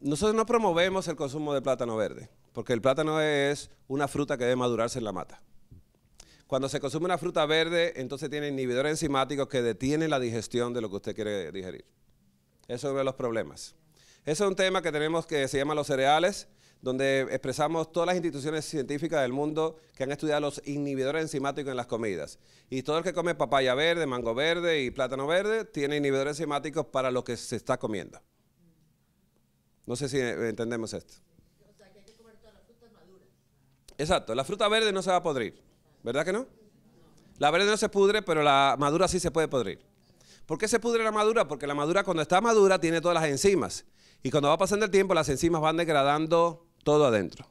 nosotros no promovemos el consumo de plátano verde, porque el plátano es una fruta que debe madurarse en la mata. Cuando se consume una fruta verde, entonces tiene inhibidores enzimáticos que detienen la digestión de lo que usted quiere digerir. Eso es uno de los problemas. Ese es un tema que tenemos que se llama los cereales, donde expresamos todas las instituciones científicas del mundo que han estudiado los inhibidores enzimáticos en las comidas. Y todo el que come papaya verde, mango verde y plátano verde tiene inhibidores enzimáticos para lo que se está comiendo. No sé si eh, entendemos esto. O sea, que hay que comer todas las frutas maduras. Exacto, la fruta verde no se va a podrir, ¿verdad que no? La verde no se pudre, pero la madura sí se puede podrir. ¿Por qué se pudre la madura? Porque la madura cuando está madura tiene todas las enzimas. Y cuando va pasando el tiempo, las enzimas van degradando todo adentro.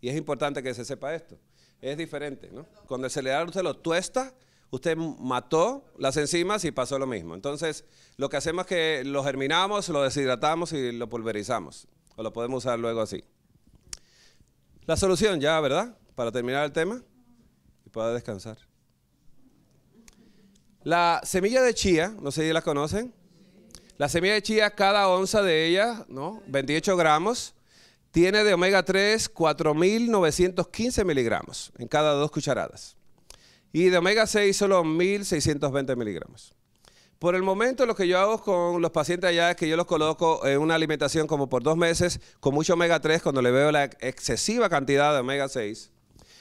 Y es importante que se sepa esto. Es diferente. ¿no? Cuando el da, usted lo tuesta, usted mató las enzimas y pasó lo mismo. Entonces, lo que hacemos es que lo germinamos, lo deshidratamos y lo pulverizamos. O lo podemos usar luego así. La solución ya, ¿verdad? Para terminar el tema y pueda descansar. La semilla de chía, no sé si la conocen. La semilla de chía, cada onza de ella, ¿no? 28 gramos, tiene de omega 3 4.915 miligramos en cada dos cucharadas. Y de omega 6 solo 1.620 miligramos. Por el momento lo que yo hago con los pacientes allá es que yo los coloco en una alimentación como por dos meses con mucho omega 3 cuando le veo la excesiva cantidad de omega 6.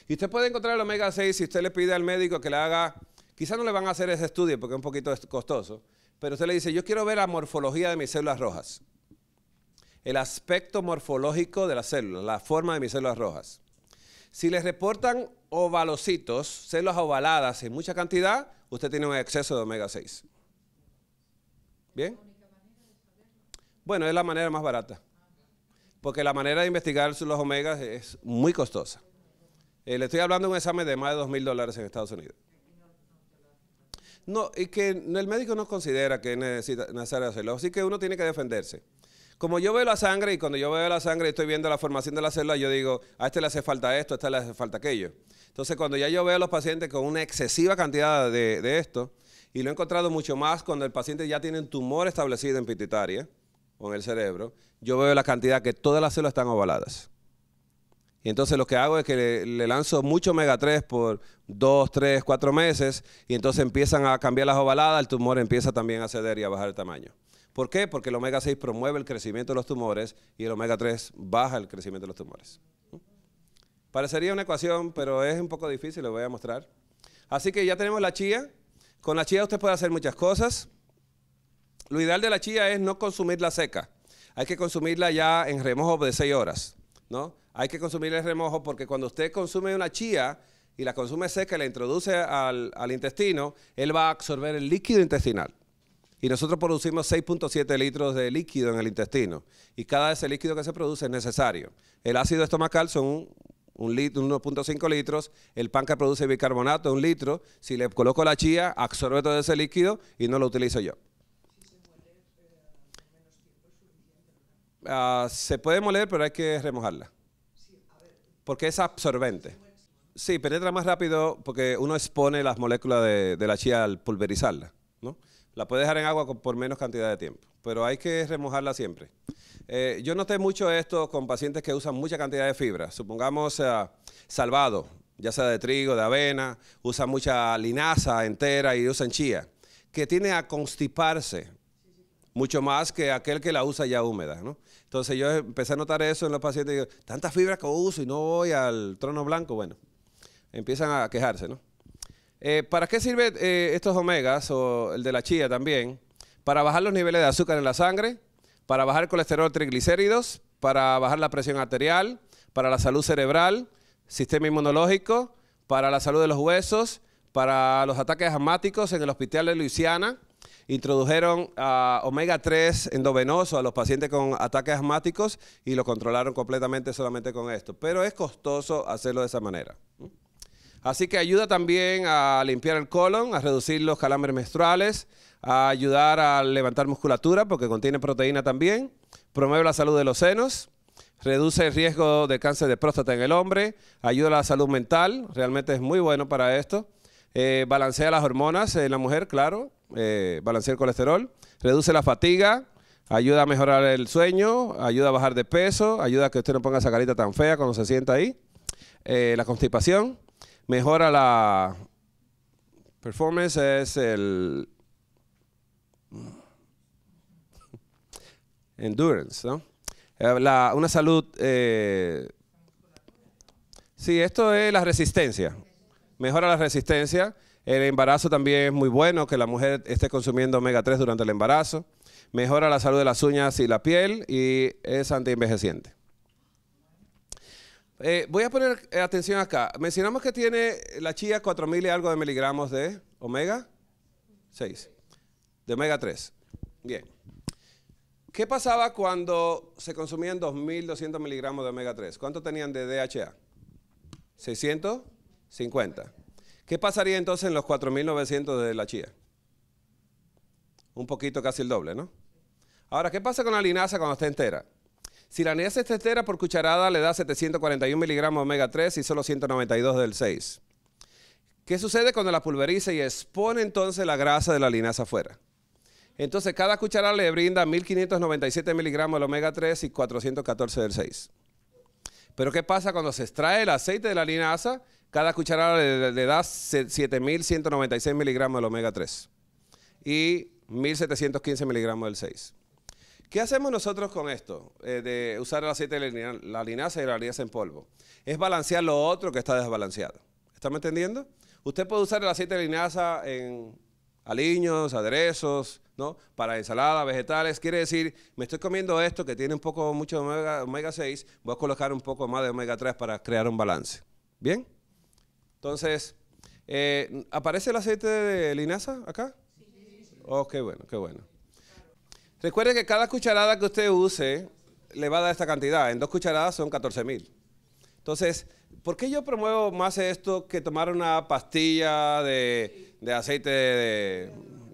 Y usted puede encontrar el omega 6 si usted le pide al médico que le haga, quizás no le van a hacer ese estudio porque es un poquito costoso, pero usted le dice, yo quiero ver la morfología de mis células rojas. El aspecto morfológico de las células, la forma de mis células rojas. Si les reportan ovalocitos, células ovaladas en mucha cantidad, usted tiene un exceso de omega 6. ¿Bien? Bueno, es la manera más barata. Porque la manera de investigar los omegas es muy costosa. Eh, le estoy hablando de un examen de más de 2 mil dólares en Estados Unidos. No, y que el médico no considera que necesita necesario hacerlo, así que uno tiene que defenderse. Como yo veo la sangre y cuando yo veo la sangre y estoy viendo la formación de la célula, yo digo, a este le hace falta esto, a este le hace falta aquello. Entonces, cuando ya yo veo a los pacientes con una excesiva cantidad de, de esto, y lo he encontrado mucho más cuando el paciente ya tiene un tumor establecido en pituitaria o en el cerebro, yo veo la cantidad que todas las células están ovaladas. Y entonces lo que hago es que le, lanzo mucho omega 3 por 2, 3, 4 meses y entonces empiezan a cambiar las ovaladas, el tumor empieza también a ceder y a bajar el tamaño. ¿Por qué? Porque el omega 6 promueve el crecimiento de los tumores y el omega 3 baja el crecimiento de los tumores. Parecería una ecuación, pero es un poco difícil, lo voy a mostrar. Así que ya tenemos la chía. Con la chía usted puede hacer muchas cosas. Lo ideal de la chía es no consumirla seca. Hay que consumirla ya en remojo de 6 horas, ¿no? hay que consumir el remojo porque cuando usted consume una chía y la consume seca y la introduce al, intestino, él va a absorber el líquido intestinal. Y nosotros producimos 6.7 litros de líquido en el intestino. Y cada ese líquido que se produce es necesario. El ácido estomacal son 1.5 litros, el pan que produce bicarbonato es un litro, si le coloco la chía, absorbe todo ese líquido y no lo utilizo yo. Ah, se puede moler, pero hay que remojarla porque es absorbente. Sí, penetra más rápido porque uno expone las moléculas de, la chía al pulverizarla. ¿no? La puede dejar en agua por menos cantidad de tiempo, pero hay que remojarla siempre. Eh, yo noté mucho esto con pacientes que usan mucha cantidad de fibra. Supongamos eh, salvado, ya sea de trigo, de avena, usan mucha linaza entera y usan chía, que tiene a constiparse mucho más que aquel que la usa ya húmeda. Entonces yo empecé a notar eso en los pacientes, digo, tanta fibra que uso y no voy al trono blanco, bueno, empiezan a quejarse. ¿no? Eh, ¿Para qué sirve eh, estos omegas o el de la chía también? Para bajar los niveles de azúcar en la sangre, para bajar el colesterol triglicéridos, para bajar la presión arterial, para la salud cerebral, sistema inmunológico, para la salud de los huesos, para los ataques asmáticos en el hospital de Luisiana, introdujeron omega 3 endovenoso a los pacientes con ataques asmáticos y lo controlaron completamente solamente con esto. Pero es costoso hacerlo de esa manera. Así que ayuda también a limpiar el colon, a reducir los calambres menstruales, a ayudar a levantar musculatura porque contiene proteína también, promueve la salud de los senos, reduce el riesgo de cáncer de próstata en el hombre, ayuda a la salud mental, realmente es muy bueno para esto, eh, balancea las hormonas en la mujer, claro, eh, balancear el colesterol, reduce la fatiga, ayuda a mejorar el sueño, ayuda a bajar de peso, ayuda a que usted no ponga esa carita tan fea cuando se sienta ahí, eh, la constipación, mejora la performance, es el endurance, ¿no? Eh, una salud, eh, sí, esto es la resistencia, mejora la resistencia, el embarazo también es muy bueno, que la mujer esté consumiendo omega 3 durante el embarazo. Mejora la salud de las uñas y la piel y es antienvejeciente. Eh, voy a poner atención acá. Mencionamos que tiene la chía 4000 y algo de miligramos de omega 6, de omega 3. Bien. ¿Qué pasaba cuando se consumían 2.200 miligramos de omega 3? ¿Cuánto tenían de DHA? 650. ¿Qué pasaría entonces en los 4.900 de la chía? Un poquito, casi el doble, ¿no? Ahora, ¿qué pasa con la linaza cuando está entera? Si la linaza está entera por cucharada le da 741 miligramos de omega 3 y solo 192 del 6. ¿Qué sucede cuando la pulveriza y expone entonces la grasa de la linaza afuera? Entonces, cada cucharada le brinda 1597 miligramos de omega 3 y 414 del 6. Pero, ¿qué pasa cuando se extrae el aceite de la linaza cada cucharada le, da 7.196 miligramos de omega 3 y 1.715 miligramos del 6. ¿Qué hacemos nosotros con esto? Eh, de usar el aceite de la linaza y la linaza en polvo. Es balancear lo otro que está desbalanceado. ¿Estamos entendiendo? Usted puede usar el aceite de linaza en aliños, aderezos, ¿no? Para ensaladas, vegetales. Quiere decir, me estoy comiendo esto que tiene un poco mucho omega, omega 6, voy a colocar un poco más de omega 3 para crear un balance. ¿Bien? Entonces, eh, ¿aparece el aceite de linaza acá? Sí. Oh, qué bueno, qué bueno. Recuerde que cada cucharada que usted use le va a dar esta cantidad. En dos cucharadas son 14 mil. Entonces, ¿por qué yo promuevo más esto que tomar una pastilla de, aceite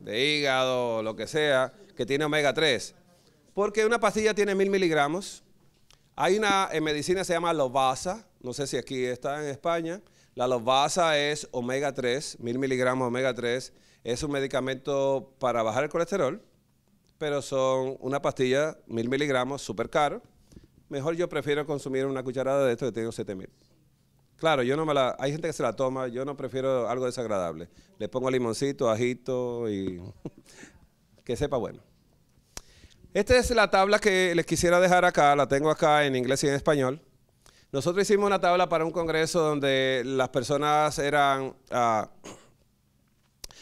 de, hígado o lo que sea que tiene omega 3? Porque una pastilla tiene mil miligramos. Hay una en medicina se llama Lovasa, no sé si aquí está en España, la lobasa es omega 3, 1000 miligramos omega 3. Es un medicamento para bajar el colesterol, pero son una pastilla, mil miligramos, súper caro. Mejor yo prefiero consumir una cucharada de esto que tengo 7000. Claro, yo no me la. Hay gente que se la toma, yo no prefiero algo desagradable. Le pongo limoncito, ajito y. que sepa bueno. Esta es la tabla que les quisiera dejar acá, la tengo acá en inglés y en español. Nosotros hicimos una tabla para un congreso donde las personas eran ah,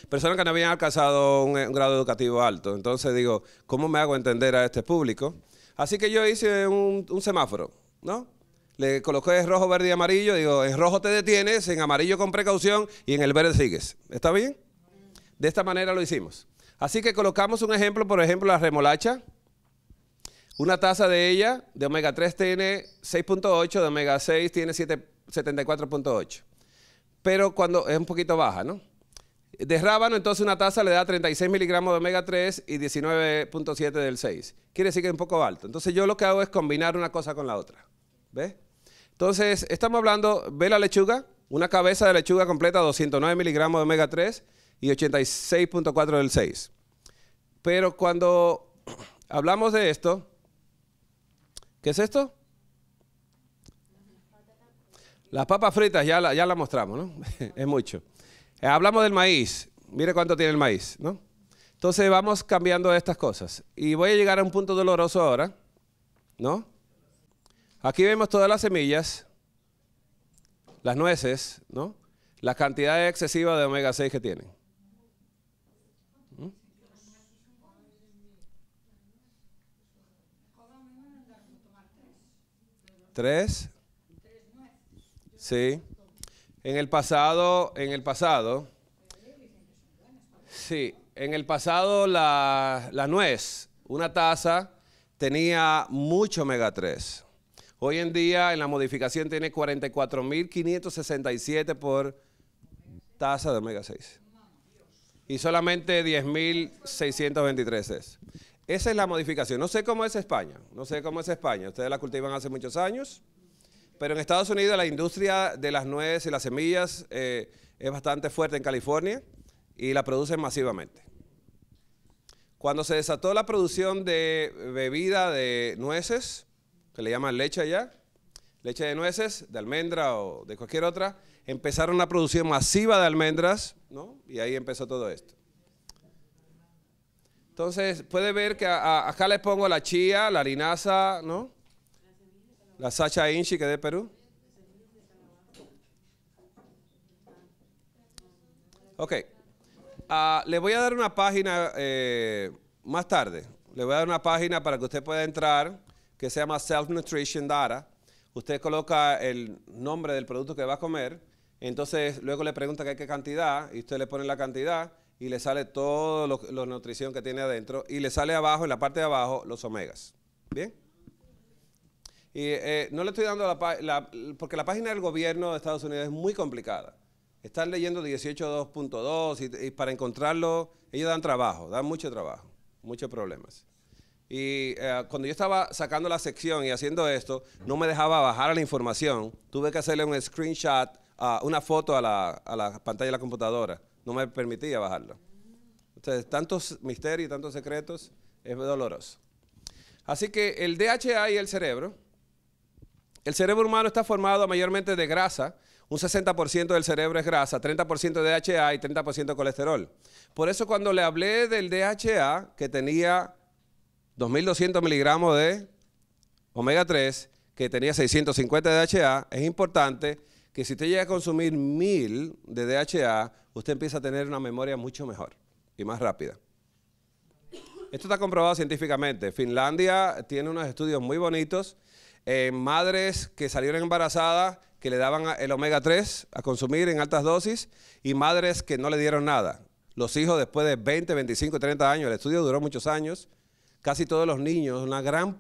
personas que no habían alcanzado un, grado educativo alto. Entonces digo, ¿cómo me hago entender a este público? Así que yo hice un, un semáforo, ¿no? Le coloqué rojo, verde y amarillo. Digo, en rojo te detienes, en amarillo con precaución y en el verde sigues. ¿Está bien? De esta manera lo hicimos. Así que colocamos un ejemplo, por ejemplo, la remolacha. Una taza de ella, de omega 3, tiene 6.8, de omega 6 tiene 74.8. Pero cuando es un poquito baja, ¿no? De rábano, entonces una taza le da 36 miligramos de omega 3 y 19.7 del 6. Quiere decir que es un poco alto. Entonces yo lo que hago es combinar una cosa con la otra. ¿Ves? Entonces, estamos hablando, ve la lechuga, una cabeza de lechuga completa, 209 miligramos de omega 3 y 86.4 del 6. Pero cuando hablamos de esto, ¿Qué es esto? Las papas fritas ya las ya la mostramos, ¿no? es mucho. Eh, hablamos del maíz. Mire cuánto tiene el maíz, ¿no? Entonces vamos cambiando estas cosas. Y voy a llegar a un punto doloroso ahora, ¿no? Aquí vemos todas las semillas, las nueces, ¿no? La cantidad excesiva de omega 6 que tienen. 3, Sí. En el pasado, en el pasado. Sí, en el pasado la, la nuez, una taza, tenía mucho omega 3. Hoy en día en la modificación tiene 44.567 por taza de omega 6. Y solamente 10.623 es. Esa es la modificación. No sé cómo es España, no sé cómo es España. Ustedes la cultivan hace muchos años, pero en Estados Unidos la industria de las nueces y las semillas eh, es bastante fuerte en California y la producen masivamente. Cuando se desató la producción de bebida de nueces, que le llaman leche allá, leche de nueces, de almendra o de cualquier otra, empezaron la producción masiva de almendras, ¿no? Y ahí empezó todo esto. Entonces, puede ver que acá le pongo la chía, la linaza, ¿no? La sacha inchi que de Perú. Ok. Ah, le voy a dar una página eh, más tarde. Le voy a dar una página para que usted pueda entrar que se llama Self Nutrition Data. Usted coloca el nombre del producto que va a comer. Entonces, luego le pregunta qué, qué cantidad y usted le pone la cantidad y le sale toda la nutrición que tiene adentro y le sale abajo, en la parte de abajo, los omegas. ¿Bien? Y eh, no le estoy dando la, porque la página del gobierno de Estados Unidos es muy complicada. Están leyendo 18.2.2 y, y, para encontrarlo, ellos dan trabajo, dan mucho trabajo, muchos problemas. Y eh, cuando yo estaba sacando la sección y haciendo esto, no me dejaba bajar a la información. Tuve que hacerle un screenshot, ah, una foto a la pantalla de la computadora no me permitía bajarlo. Entonces, tantos misterios y tantos secretos es doloroso. Así que el DHA y el cerebro, el cerebro humano está formado mayormente de grasa, un 60% del cerebro es grasa, 30% de DHA y 30% colesterol. Por eso cuando le hablé del DHA, que tenía 2.200 miligramos de omega 3, que tenía 650 de DHA, es importante que si usted llega a consumir mil de DHA, usted empieza a tener una memoria mucho mejor y más rápida. Esto está comprobado científicamente. Finlandia tiene unos estudios muy bonitos eh, madres que salieron embarazadas, que le daban el omega 3 a consumir en altas dosis, y madres que no le dieron nada. Los hijos después de 20, 25, 30 años, el estudio duró muchos años, casi todos los niños, una gran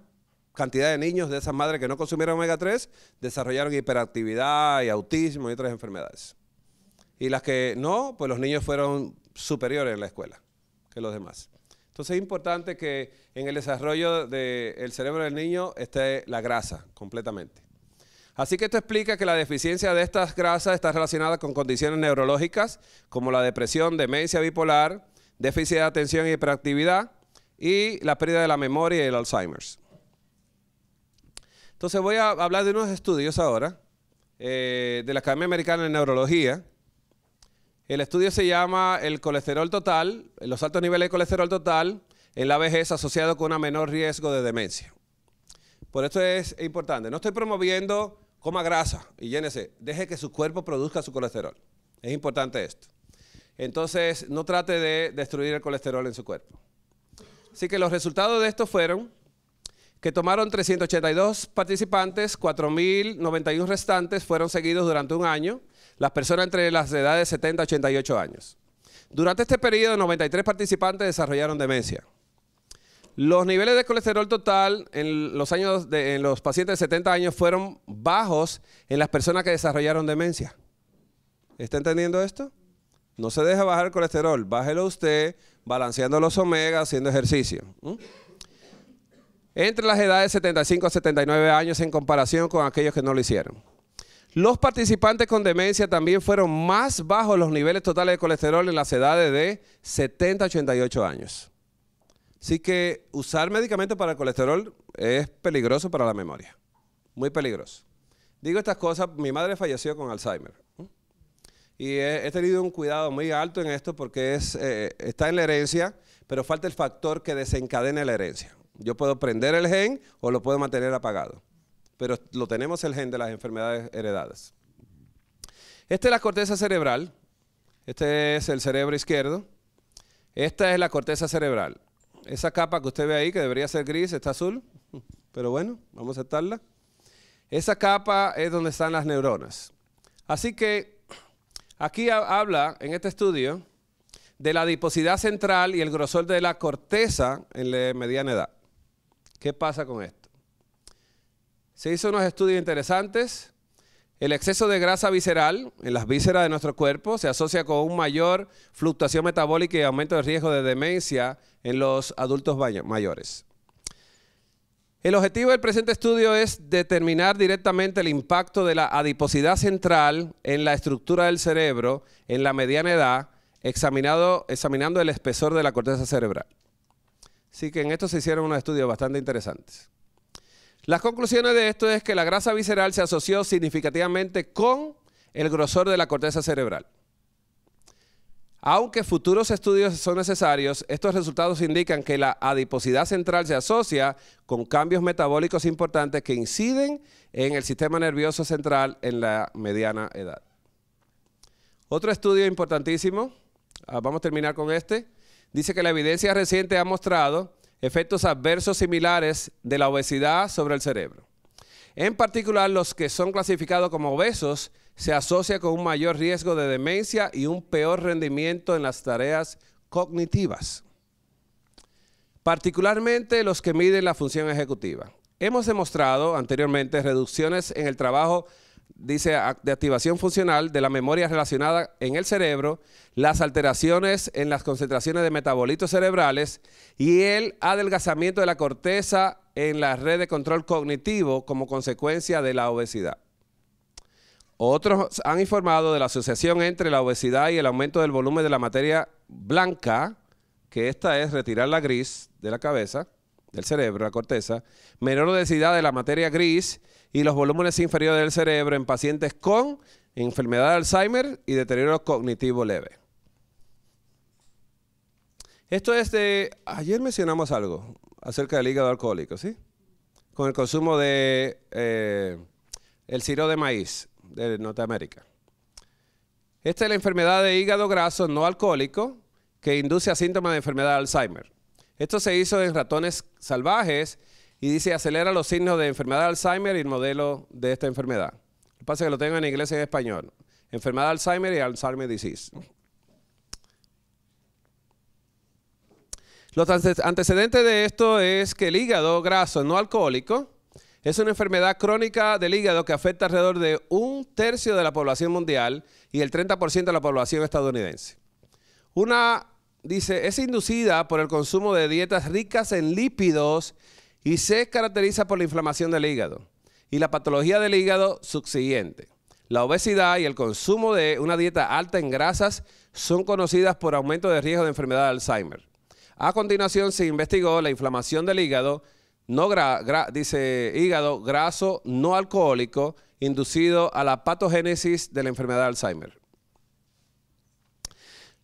cantidad de niños de esas madres que no consumieron omega 3 desarrollaron hiperactividad y autismo y otras enfermedades. Y las que no, pues los niños fueron superiores en la escuela que los demás. Entonces es importante que en el desarrollo del cerebro del niño esté la grasa completamente. Así que esto explica que la deficiencia de estas grasas está relacionada con condiciones neurológicas como la depresión, demencia bipolar, déficit de atención y hiperactividad y la pérdida de la memoria y el Alzheimer's. Entonces voy a hablar de unos estudios ahora eh, de la Academia Americana de Neurología. El estudio se llama el colesterol total, los altos niveles de colesterol total en la vejez asociado con un menor riesgo de demencia. Por esto es importante. No estoy promoviendo coma grasa y llénese. Deje que su cuerpo produzca su colesterol. Es importante esto. Entonces, no trate de destruir el colesterol en su cuerpo. Así que los resultados de esto fueron que tomaron 382 participantes, 4.091 restantes fueron seguidos durante un año, las personas entre las edades de 70 a 88 años. Durante este periodo, 93 participantes desarrollaron demencia. Los niveles de colesterol total en los, años en los pacientes de 70 años fueron bajos en las personas que desarrollaron demencia. ¿Está entendiendo esto? No se deja bajar el colesterol, bájelo usted balanceando los omegas, haciendo ejercicio entre las edades 75 a 79 años en comparación con aquellos que no lo hicieron. Los participantes con demencia también fueron más bajos los niveles totales de colesterol en las edades de 70 a 88 años. Así que usar medicamentos para el colesterol es peligroso para la memoria. Muy peligroso. Digo estas cosas, mi madre falleció con Alzheimer. Y he, tenido un cuidado muy alto en esto porque es, eh, está en la herencia, pero falta el factor que desencadena la herencia. Yo puedo prender el gen o lo puedo mantener apagado. Pero lo tenemos el gen de las enfermedades heredadas. Esta es la corteza cerebral. Este es el cerebro izquierdo. Esta es la corteza cerebral. Esa capa que usted ve ahí, que debería ser gris, está azul. Pero bueno, vamos a aceptarla. Esa capa es donde están las neuronas. Así que aquí habla en este estudio de la adiposidad central y el grosor de la corteza en la mediana edad. ¿Qué pasa con esto? Se hizo unos estudios interesantes. El exceso de grasa visceral en las vísceras de nuestro cuerpo se asocia con un mayor fluctuación metabólica y aumento de riesgo de demencia en los adultos mayores. El objetivo del presente estudio es determinar directamente el impacto de la adiposidad central en la estructura del cerebro en la mediana edad, examinando el espesor de la corteza cerebral. Así que en esto se hicieron unos estudios bastante interesantes. Las conclusiones de esto es que la grasa visceral se asoció significativamente con el grosor de la corteza cerebral. Aunque futuros estudios son necesarios, estos resultados indican que la adiposidad central se asocia con cambios metabólicos importantes que inciden en el sistema nervioso central en la mediana edad. Otro estudio importantísimo, ah, vamos a terminar con este, dice que la evidencia reciente ha mostrado efectos adversos similares de la obesidad sobre el cerebro. En particular, los que son clasificados como obesos se asocia con un mayor riesgo de demencia y un peor rendimiento en las tareas cognitivas, particularmente los que miden la función ejecutiva. Hemos demostrado anteriormente reducciones en el trabajo dice, de activación funcional de la memoria relacionada en el cerebro, las alteraciones en las concentraciones de metabolitos cerebrales y el adelgazamiento de la corteza en la red de control cognitivo como consecuencia de la obesidad. Otros han informado de la asociación entre la obesidad y el aumento del volumen de la materia blanca, que esta es retirar la gris de la cabeza, del cerebro, la corteza, menor obesidad de la materia gris y los volúmenes inferiores del cerebro en pacientes con enfermedad de Alzheimer y deterioro cognitivo leve. Esto es de... Ayer mencionamos algo acerca del hígado alcohólico, ¿sí? Con el consumo de eh, el siro de maíz de Norteamérica. Esta es la enfermedad de hígado graso no alcohólico que induce a síntomas de enfermedad de Alzheimer. Esto se hizo en ratones salvajes y dice acelera los signos de enfermedad de Alzheimer y el modelo de esta enfermedad. Lo que pasa es que lo tengo en inglés y en español. Enfermedad de Alzheimer y Alzheimer disease. Los antecedentes de esto es que el hígado graso no alcohólico es una enfermedad crónica del hígado que afecta alrededor de un tercio de la población mundial y el 30% de la población estadounidense. Una, dice, es inducida por el consumo de dietas ricas en lípidos y se caracteriza por la inflamación del hígado y la patología del hígado subsiguiente. La obesidad y el consumo de una dieta alta en grasas son conocidas por aumento de riesgo de enfermedad de Alzheimer. A continuación se investigó la inflamación del hígado, no dice hígado graso no alcohólico inducido a la patogénesis de la enfermedad de Alzheimer.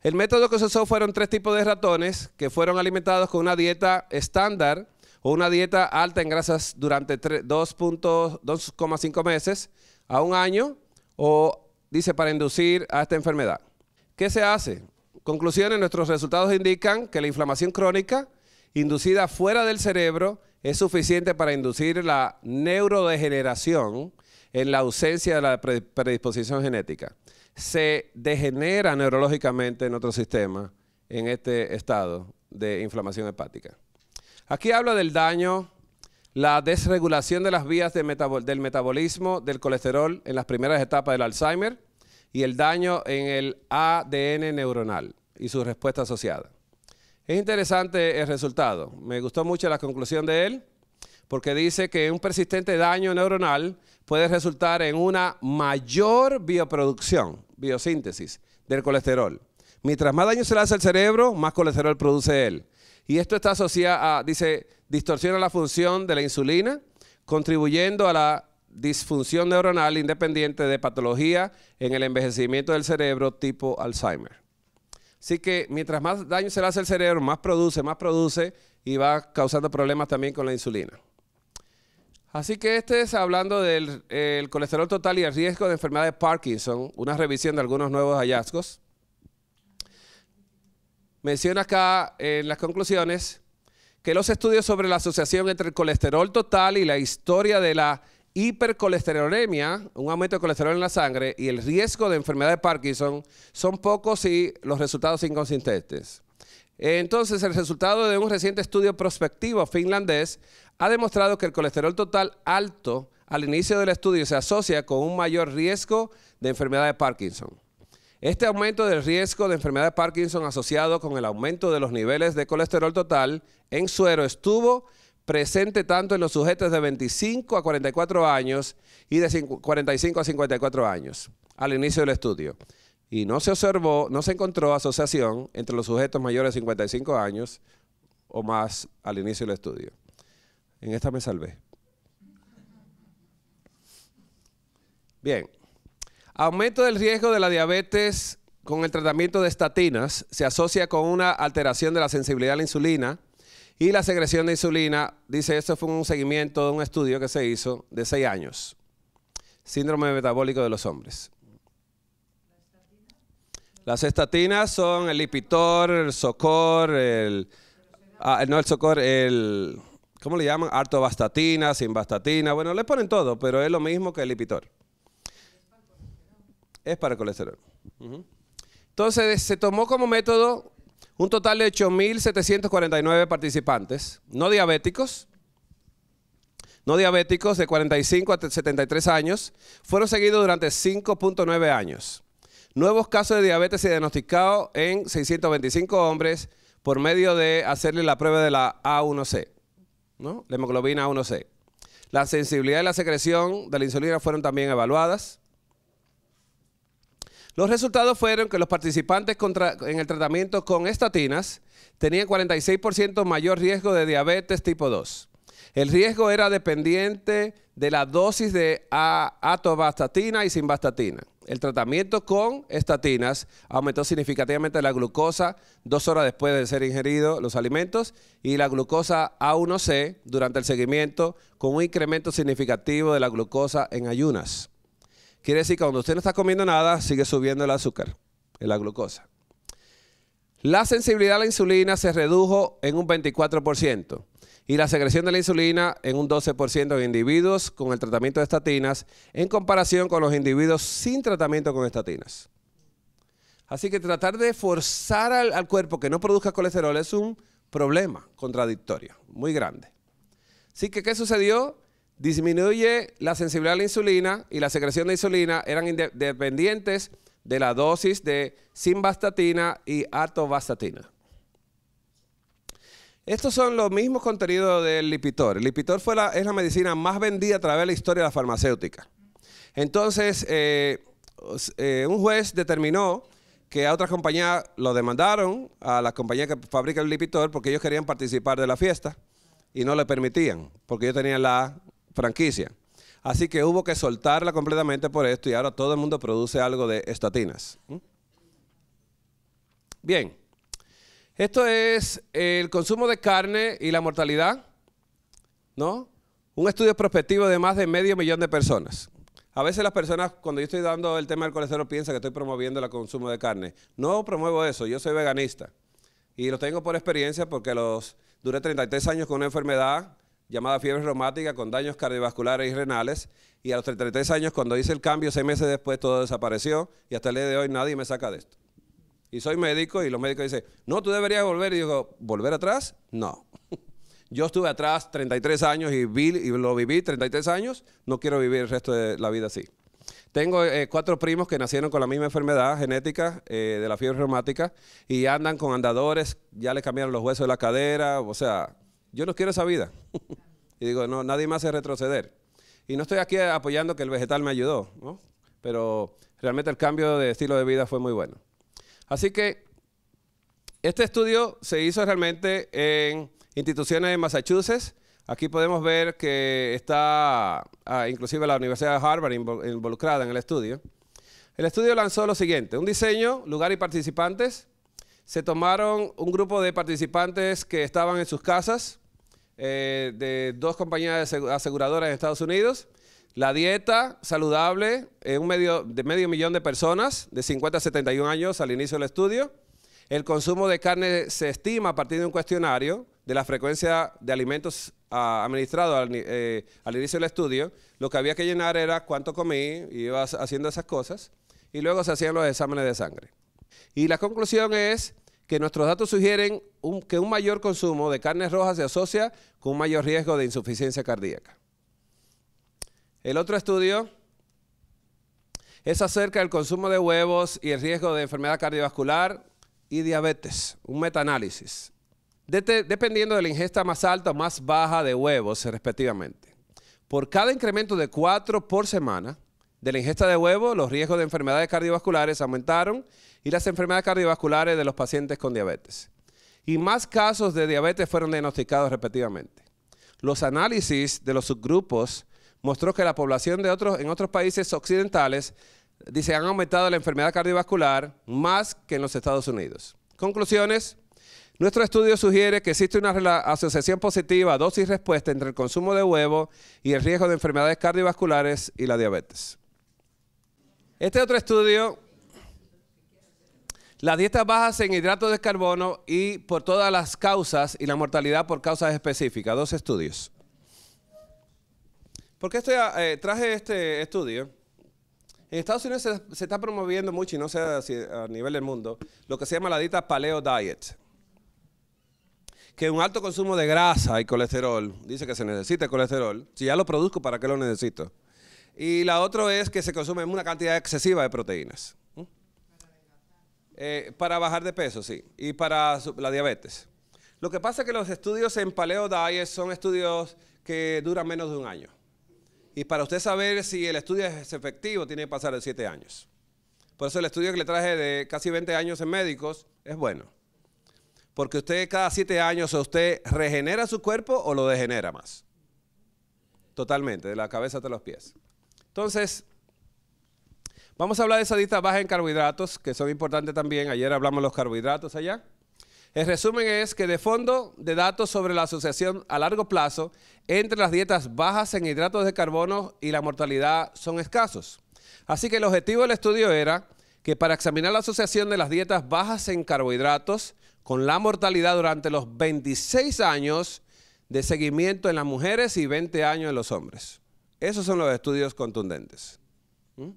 El método que se usó fueron tres tipos de ratones que fueron alimentados con una dieta estándar o una dieta alta en grasas durante 2,5 meses a un año o dice para inducir a esta enfermedad. ¿Qué se hace? Conclusiones, nuestros resultados indican que la inflamación crónica inducida fuera del cerebro es suficiente para inducir la neurodegeneración en la ausencia de la predisposición genética. Se degenera neurológicamente en nuestro sistema en este estado de inflamación hepática. Aquí habla del daño, la desregulación de las vías del metabolismo del colesterol en las primeras etapas del Alzheimer y el daño en el ADN neuronal y su respuesta asociada. Es interesante el resultado. Me gustó mucho la conclusión de él porque dice que un persistente daño neuronal puede resultar en una mayor bioproducción, biosíntesis del colesterol. Mientras más daño se le hace al cerebro, más colesterol produce él. Y esto está asociado a, dice, distorsiona la función de la insulina, contribuyendo a la disfunción neuronal independiente de patología en el envejecimiento del cerebro tipo Alzheimer. Así que mientras más daño se le hace al cerebro, más produce, más produce y va causando problemas también con la insulina. Así que este es hablando del colesterol total y el riesgo de enfermedad de Parkinson, una revisión de algunos nuevos hallazgos menciona acá en las conclusiones que los estudios sobre la asociación entre el colesterol total y la historia de la hipercolesterolemia, un aumento de colesterol en la sangre, y el riesgo de enfermedad de Parkinson son pocos y los resultados inconsistentes. Entonces, el resultado de un reciente estudio prospectivo finlandés ha demostrado que el colesterol total alto al inicio del estudio se asocia con un mayor riesgo de enfermedad de Parkinson. Este aumento del riesgo de enfermedad de Parkinson asociado con el aumento de los niveles de colesterol total en suero estuvo presente tanto en los sujetos de 25 a 44 años y de 45 a 54 años al inicio del estudio. Y no se observó, no se encontró asociación entre los sujetos mayores de 55 años o más al inicio del estudio. En esta me salvé. Bien. Aumento del riesgo de la diabetes con el tratamiento de estatinas se asocia con una alteración de la sensibilidad a la insulina y la secreción de insulina. Dice, esto fue un seguimiento de un estudio que se hizo de seis años. Síndrome metabólico de los hombres. Las estatinas son el lipitor, el socor, el... Ah, no, el socor, el... ¿Cómo le llaman? Artobastatina, simvastatina. Bueno, le ponen todo, pero es lo mismo que el lipitor. Es para colesterol. Entonces se tomó como método un total de 8.749 participantes, no diabéticos, no diabéticos de 45 a 73 años, fueron seguidos durante 5.9 años. Nuevos casos de diabetes se diagnosticados en 625 hombres por medio de hacerle la prueba de la A1C, c la hemoglobina A1C. La sensibilidad y la secreción de la insulina fueron también evaluadas. Los resultados fueron que los participantes en el tratamiento con estatinas tenían 46% mayor riesgo de diabetes tipo 2. El riesgo era dependiente de la dosis de atobastatina y simvastatina. El tratamiento con estatinas aumentó significativamente la glucosa dos horas después de ser ingeridos los alimentos y la glucosa A1C durante el seguimiento con un incremento significativo de la glucosa en ayunas. Quiere decir que cuando usted no está comiendo nada, sigue subiendo el azúcar, la glucosa. La sensibilidad a la insulina se redujo en un 24% y la secreción de la insulina en un 12% en individuos con el tratamiento de estatinas en comparación con los individuos sin tratamiento con estatinas. Así que tratar de forzar al, cuerpo que no produzca colesterol es un problema contradictorio, muy grande. Así que, ¿qué sucedió? disminuye la sensibilidad a la insulina y la secreción de insulina eran independientes de la dosis de simvastatina y atovastatina. Estos son los mismos contenidos del Lipitor. El Lipitor fue es la medicina más vendida a través de la historia de la farmacéutica. Entonces, eh, eh, un juez determinó que a otras compañías lo demandaron, a la compañía que fabrica el Lipitor, porque ellos querían participar de la fiesta y no le permitían, porque ellos tenían la franquicia. Así que hubo que soltarla completamente por esto y ahora todo el mundo produce algo de estatinas. ¿Mm? Bien, esto es el consumo de carne y la mortalidad, ¿no? Un estudio prospectivo de más de medio millón de personas. A veces las personas, cuando yo estoy dando el tema del colesterol, piensan que estoy promoviendo el consumo de carne. No promuevo eso, yo soy veganista. Y lo tengo por experiencia porque los, duré 33 años con una enfermedad llamada fiebre reumática con daños cardiovasculares y renales. Y a los 33 años, cuando hice el cambio, seis meses después todo desapareció y hasta el día de hoy nadie me saca de esto. Y soy médico y los médicos dicen, no, tú deberías volver. Y digo, ¿volver atrás? No. Yo estuve atrás 33 años y, y lo viví 33 años, no quiero vivir el resto de la vida así. Tengo eh, cuatro primos que nacieron con la misma enfermedad genética eh, de la fiebre reumática y andan con andadores, ya les cambiaron los huesos de la cadera, o sea, yo no quiero esa vida. y digo, no, nadie más hace retroceder. Y no estoy aquí apoyando que el vegetal me ayudó, ¿no? pero realmente el cambio de estilo de vida fue muy bueno. Así que este estudio se hizo realmente en instituciones de Massachusetts. Aquí podemos ver que está ah, inclusive la Universidad de Harvard involucrada en el estudio. El estudio lanzó lo siguiente, un diseño, lugar y participantes. Se tomaron un grupo de participantes que estaban en sus casas, eh, de dos compañías aseguradoras en Estados Unidos. La dieta saludable en eh, medio, de medio millón de personas de 50 a 71 años al inicio del estudio. El consumo de carne se estima a partir de un cuestionario de la frecuencia de alimentos ah, administrados eh, al, inicio del estudio. Lo que había que llenar era cuánto comí, y iba haciendo esas cosas. Y luego se hacían los exámenes de sangre. Y la conclusión es que nuestros datos sugieren que un mayor consumo de carnes rojas se asocia con un mayor riesgo de insuficiencia cardíaca. El otro estudio es acerca del consumo de huevos y el riesgo de enfermedad cardiovascular y diabetes, un metaanálisis, dependiendo de la ingesta más alta o más baja de huevos respectivamente. Por cada incremento de 4 por semana, de la ingesta de huevo, los riesgos de enfermedades cardiovasculares aumentaron y las enfermedades cardiovasculares de los pacientes con diabetes. Y más casos de diabetes fueron diagnosticados repetidamente. Los análisis de los subgrupos mostró que la población de otros, en otros países occidentales dice, han aumentado la enfermedad cardiovascular más que en los Estados Unidos. Conclusiones. Nuestro estudio sugiere que existe una asociación positiva, dosis-respuesta entre el consumo de huevo y el riesgo de enfermedades cardiovasculares y la diabetes. Este otro estudio, las dietas bajas en hidratos de carbono y por todas las causas y la mortalidad por causas específicas, dos estudios. ¿Por qué eh, traje este estudio? En Estados Unidos se, está promoviendo mucho, y no sé a nivel del mundo, lo que se llama la dieta paleo diet. Que es un alto consumo de grasa y colesterol, dice que se necesita colesterol. Si ya lo produzco, ¿para qué lo necesito? Y la otra es que se consume una cantidad excesiva de proteínas. Eh, para bajar de peso, sí. Y para la diabetes. Lo que pasa es que los estudios en Paleo Diet son estudios que duran menos de un año. Y para usted saber si el estudio es efectivo, tiene que pasar de siete años. Por eso el estudio que le traje de casi 20 años en médicos es bueno. Porque usted cada siete años, usted regenera su cuerpo o lo degenera más. Totalmente, de la cabeza hasta los pies. Entonces, vamos a hablar de esa dieta baja en carbohidratos, que son importantes también. Ayer hablamos de los carbohidratos allá. El resumen es que de fondo de datos sobre la asociación a largo plazo entre las dietas bajas en hidratos de carbono y la mortalidad son escasos. Así que el objetivo del estudio era que para examinar la asociación de las dietas bajas en carbohidratos con la mortalidad durante los 26 años de seguimiento en las mujeres y 20 años en los hombres. Esos son los estudios contundentes. ¿Mm?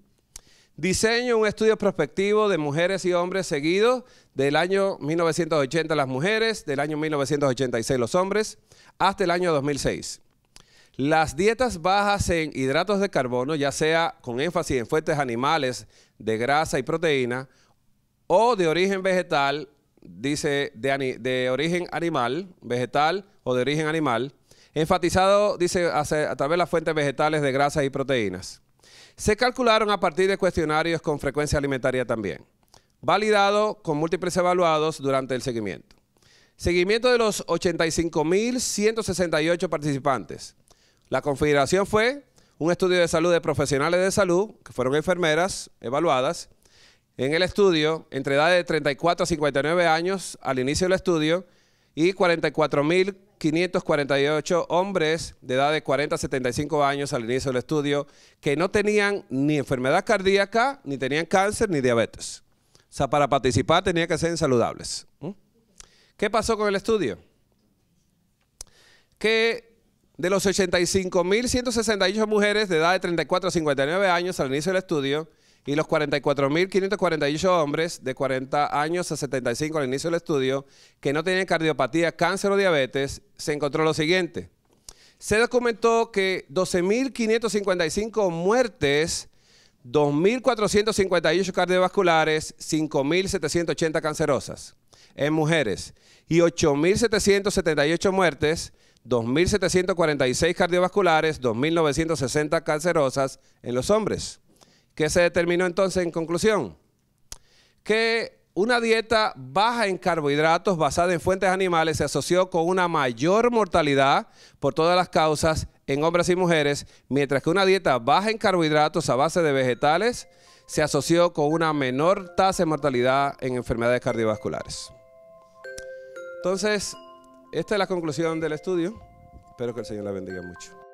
Diseño, un estudio prospectivo de mujeres y hombres seguido del año 1980 las mujeres, del año 1986 los hombres, hasta el año 2006. Las dietas bajas en hidratos de carbono, ya sea con énfasis en fuentes animales de grasa y proteína o de origen vegetal, dice de origen animal, vegetal o de origen animal, Enfatizado, dice, a través de las fuentes vegetales de grasas y proteínas. Se calcularon a partir de cuestionarios con frecuencia alimentaria también, validado con múltiples evaluados durante el seguimiento. Seguimiento de los 85.168 participantes. La confederación fue un estudio de salud de profesionales de salud, que fueron enfermeras evaluadas. En el estudio, entre edades de 34 a 59 años, al inicio del estudio, y 44.548 hombres de edad de 40 a 75 años al inicio del estudio que no tenían ni enfermedad cardíaca, ni tenían cáncer, ni diabetes. O sea, para participar tenía que ser saludables. ¿Qué pasó con el estudio? Que de los 85.168 mujeres de edad de 34 a 59 años al inicio del estudio, y los 44.548 hombres de 40 años a 75 al inicio del estudio que no tenían cardiopatía, cáncer o diabetes, se encontró lo siguiente. Se documentó que 12.555 muertes, 2.458 cardiovasculares, 5.780 cancerosas en mujeres y 8.778 muertes, 2.746 cardiovasculares, 2.960 cancerosas en los hombres. ¿Qué se determinó entonces en conclusión? Que una dieta baja en carbohidratos basada en fuentes animales se asoció con una mayor mortalidad por todas las causas en hombres y mujeres, mientras que una dieta baja en carbohidratos a base de vegetales se asoció con una menor tasa de mortalidad en enfermedades cardiovasculares. Entonces, esta es la conclusión del estudio. Espero que el Señor la bendiga mucho.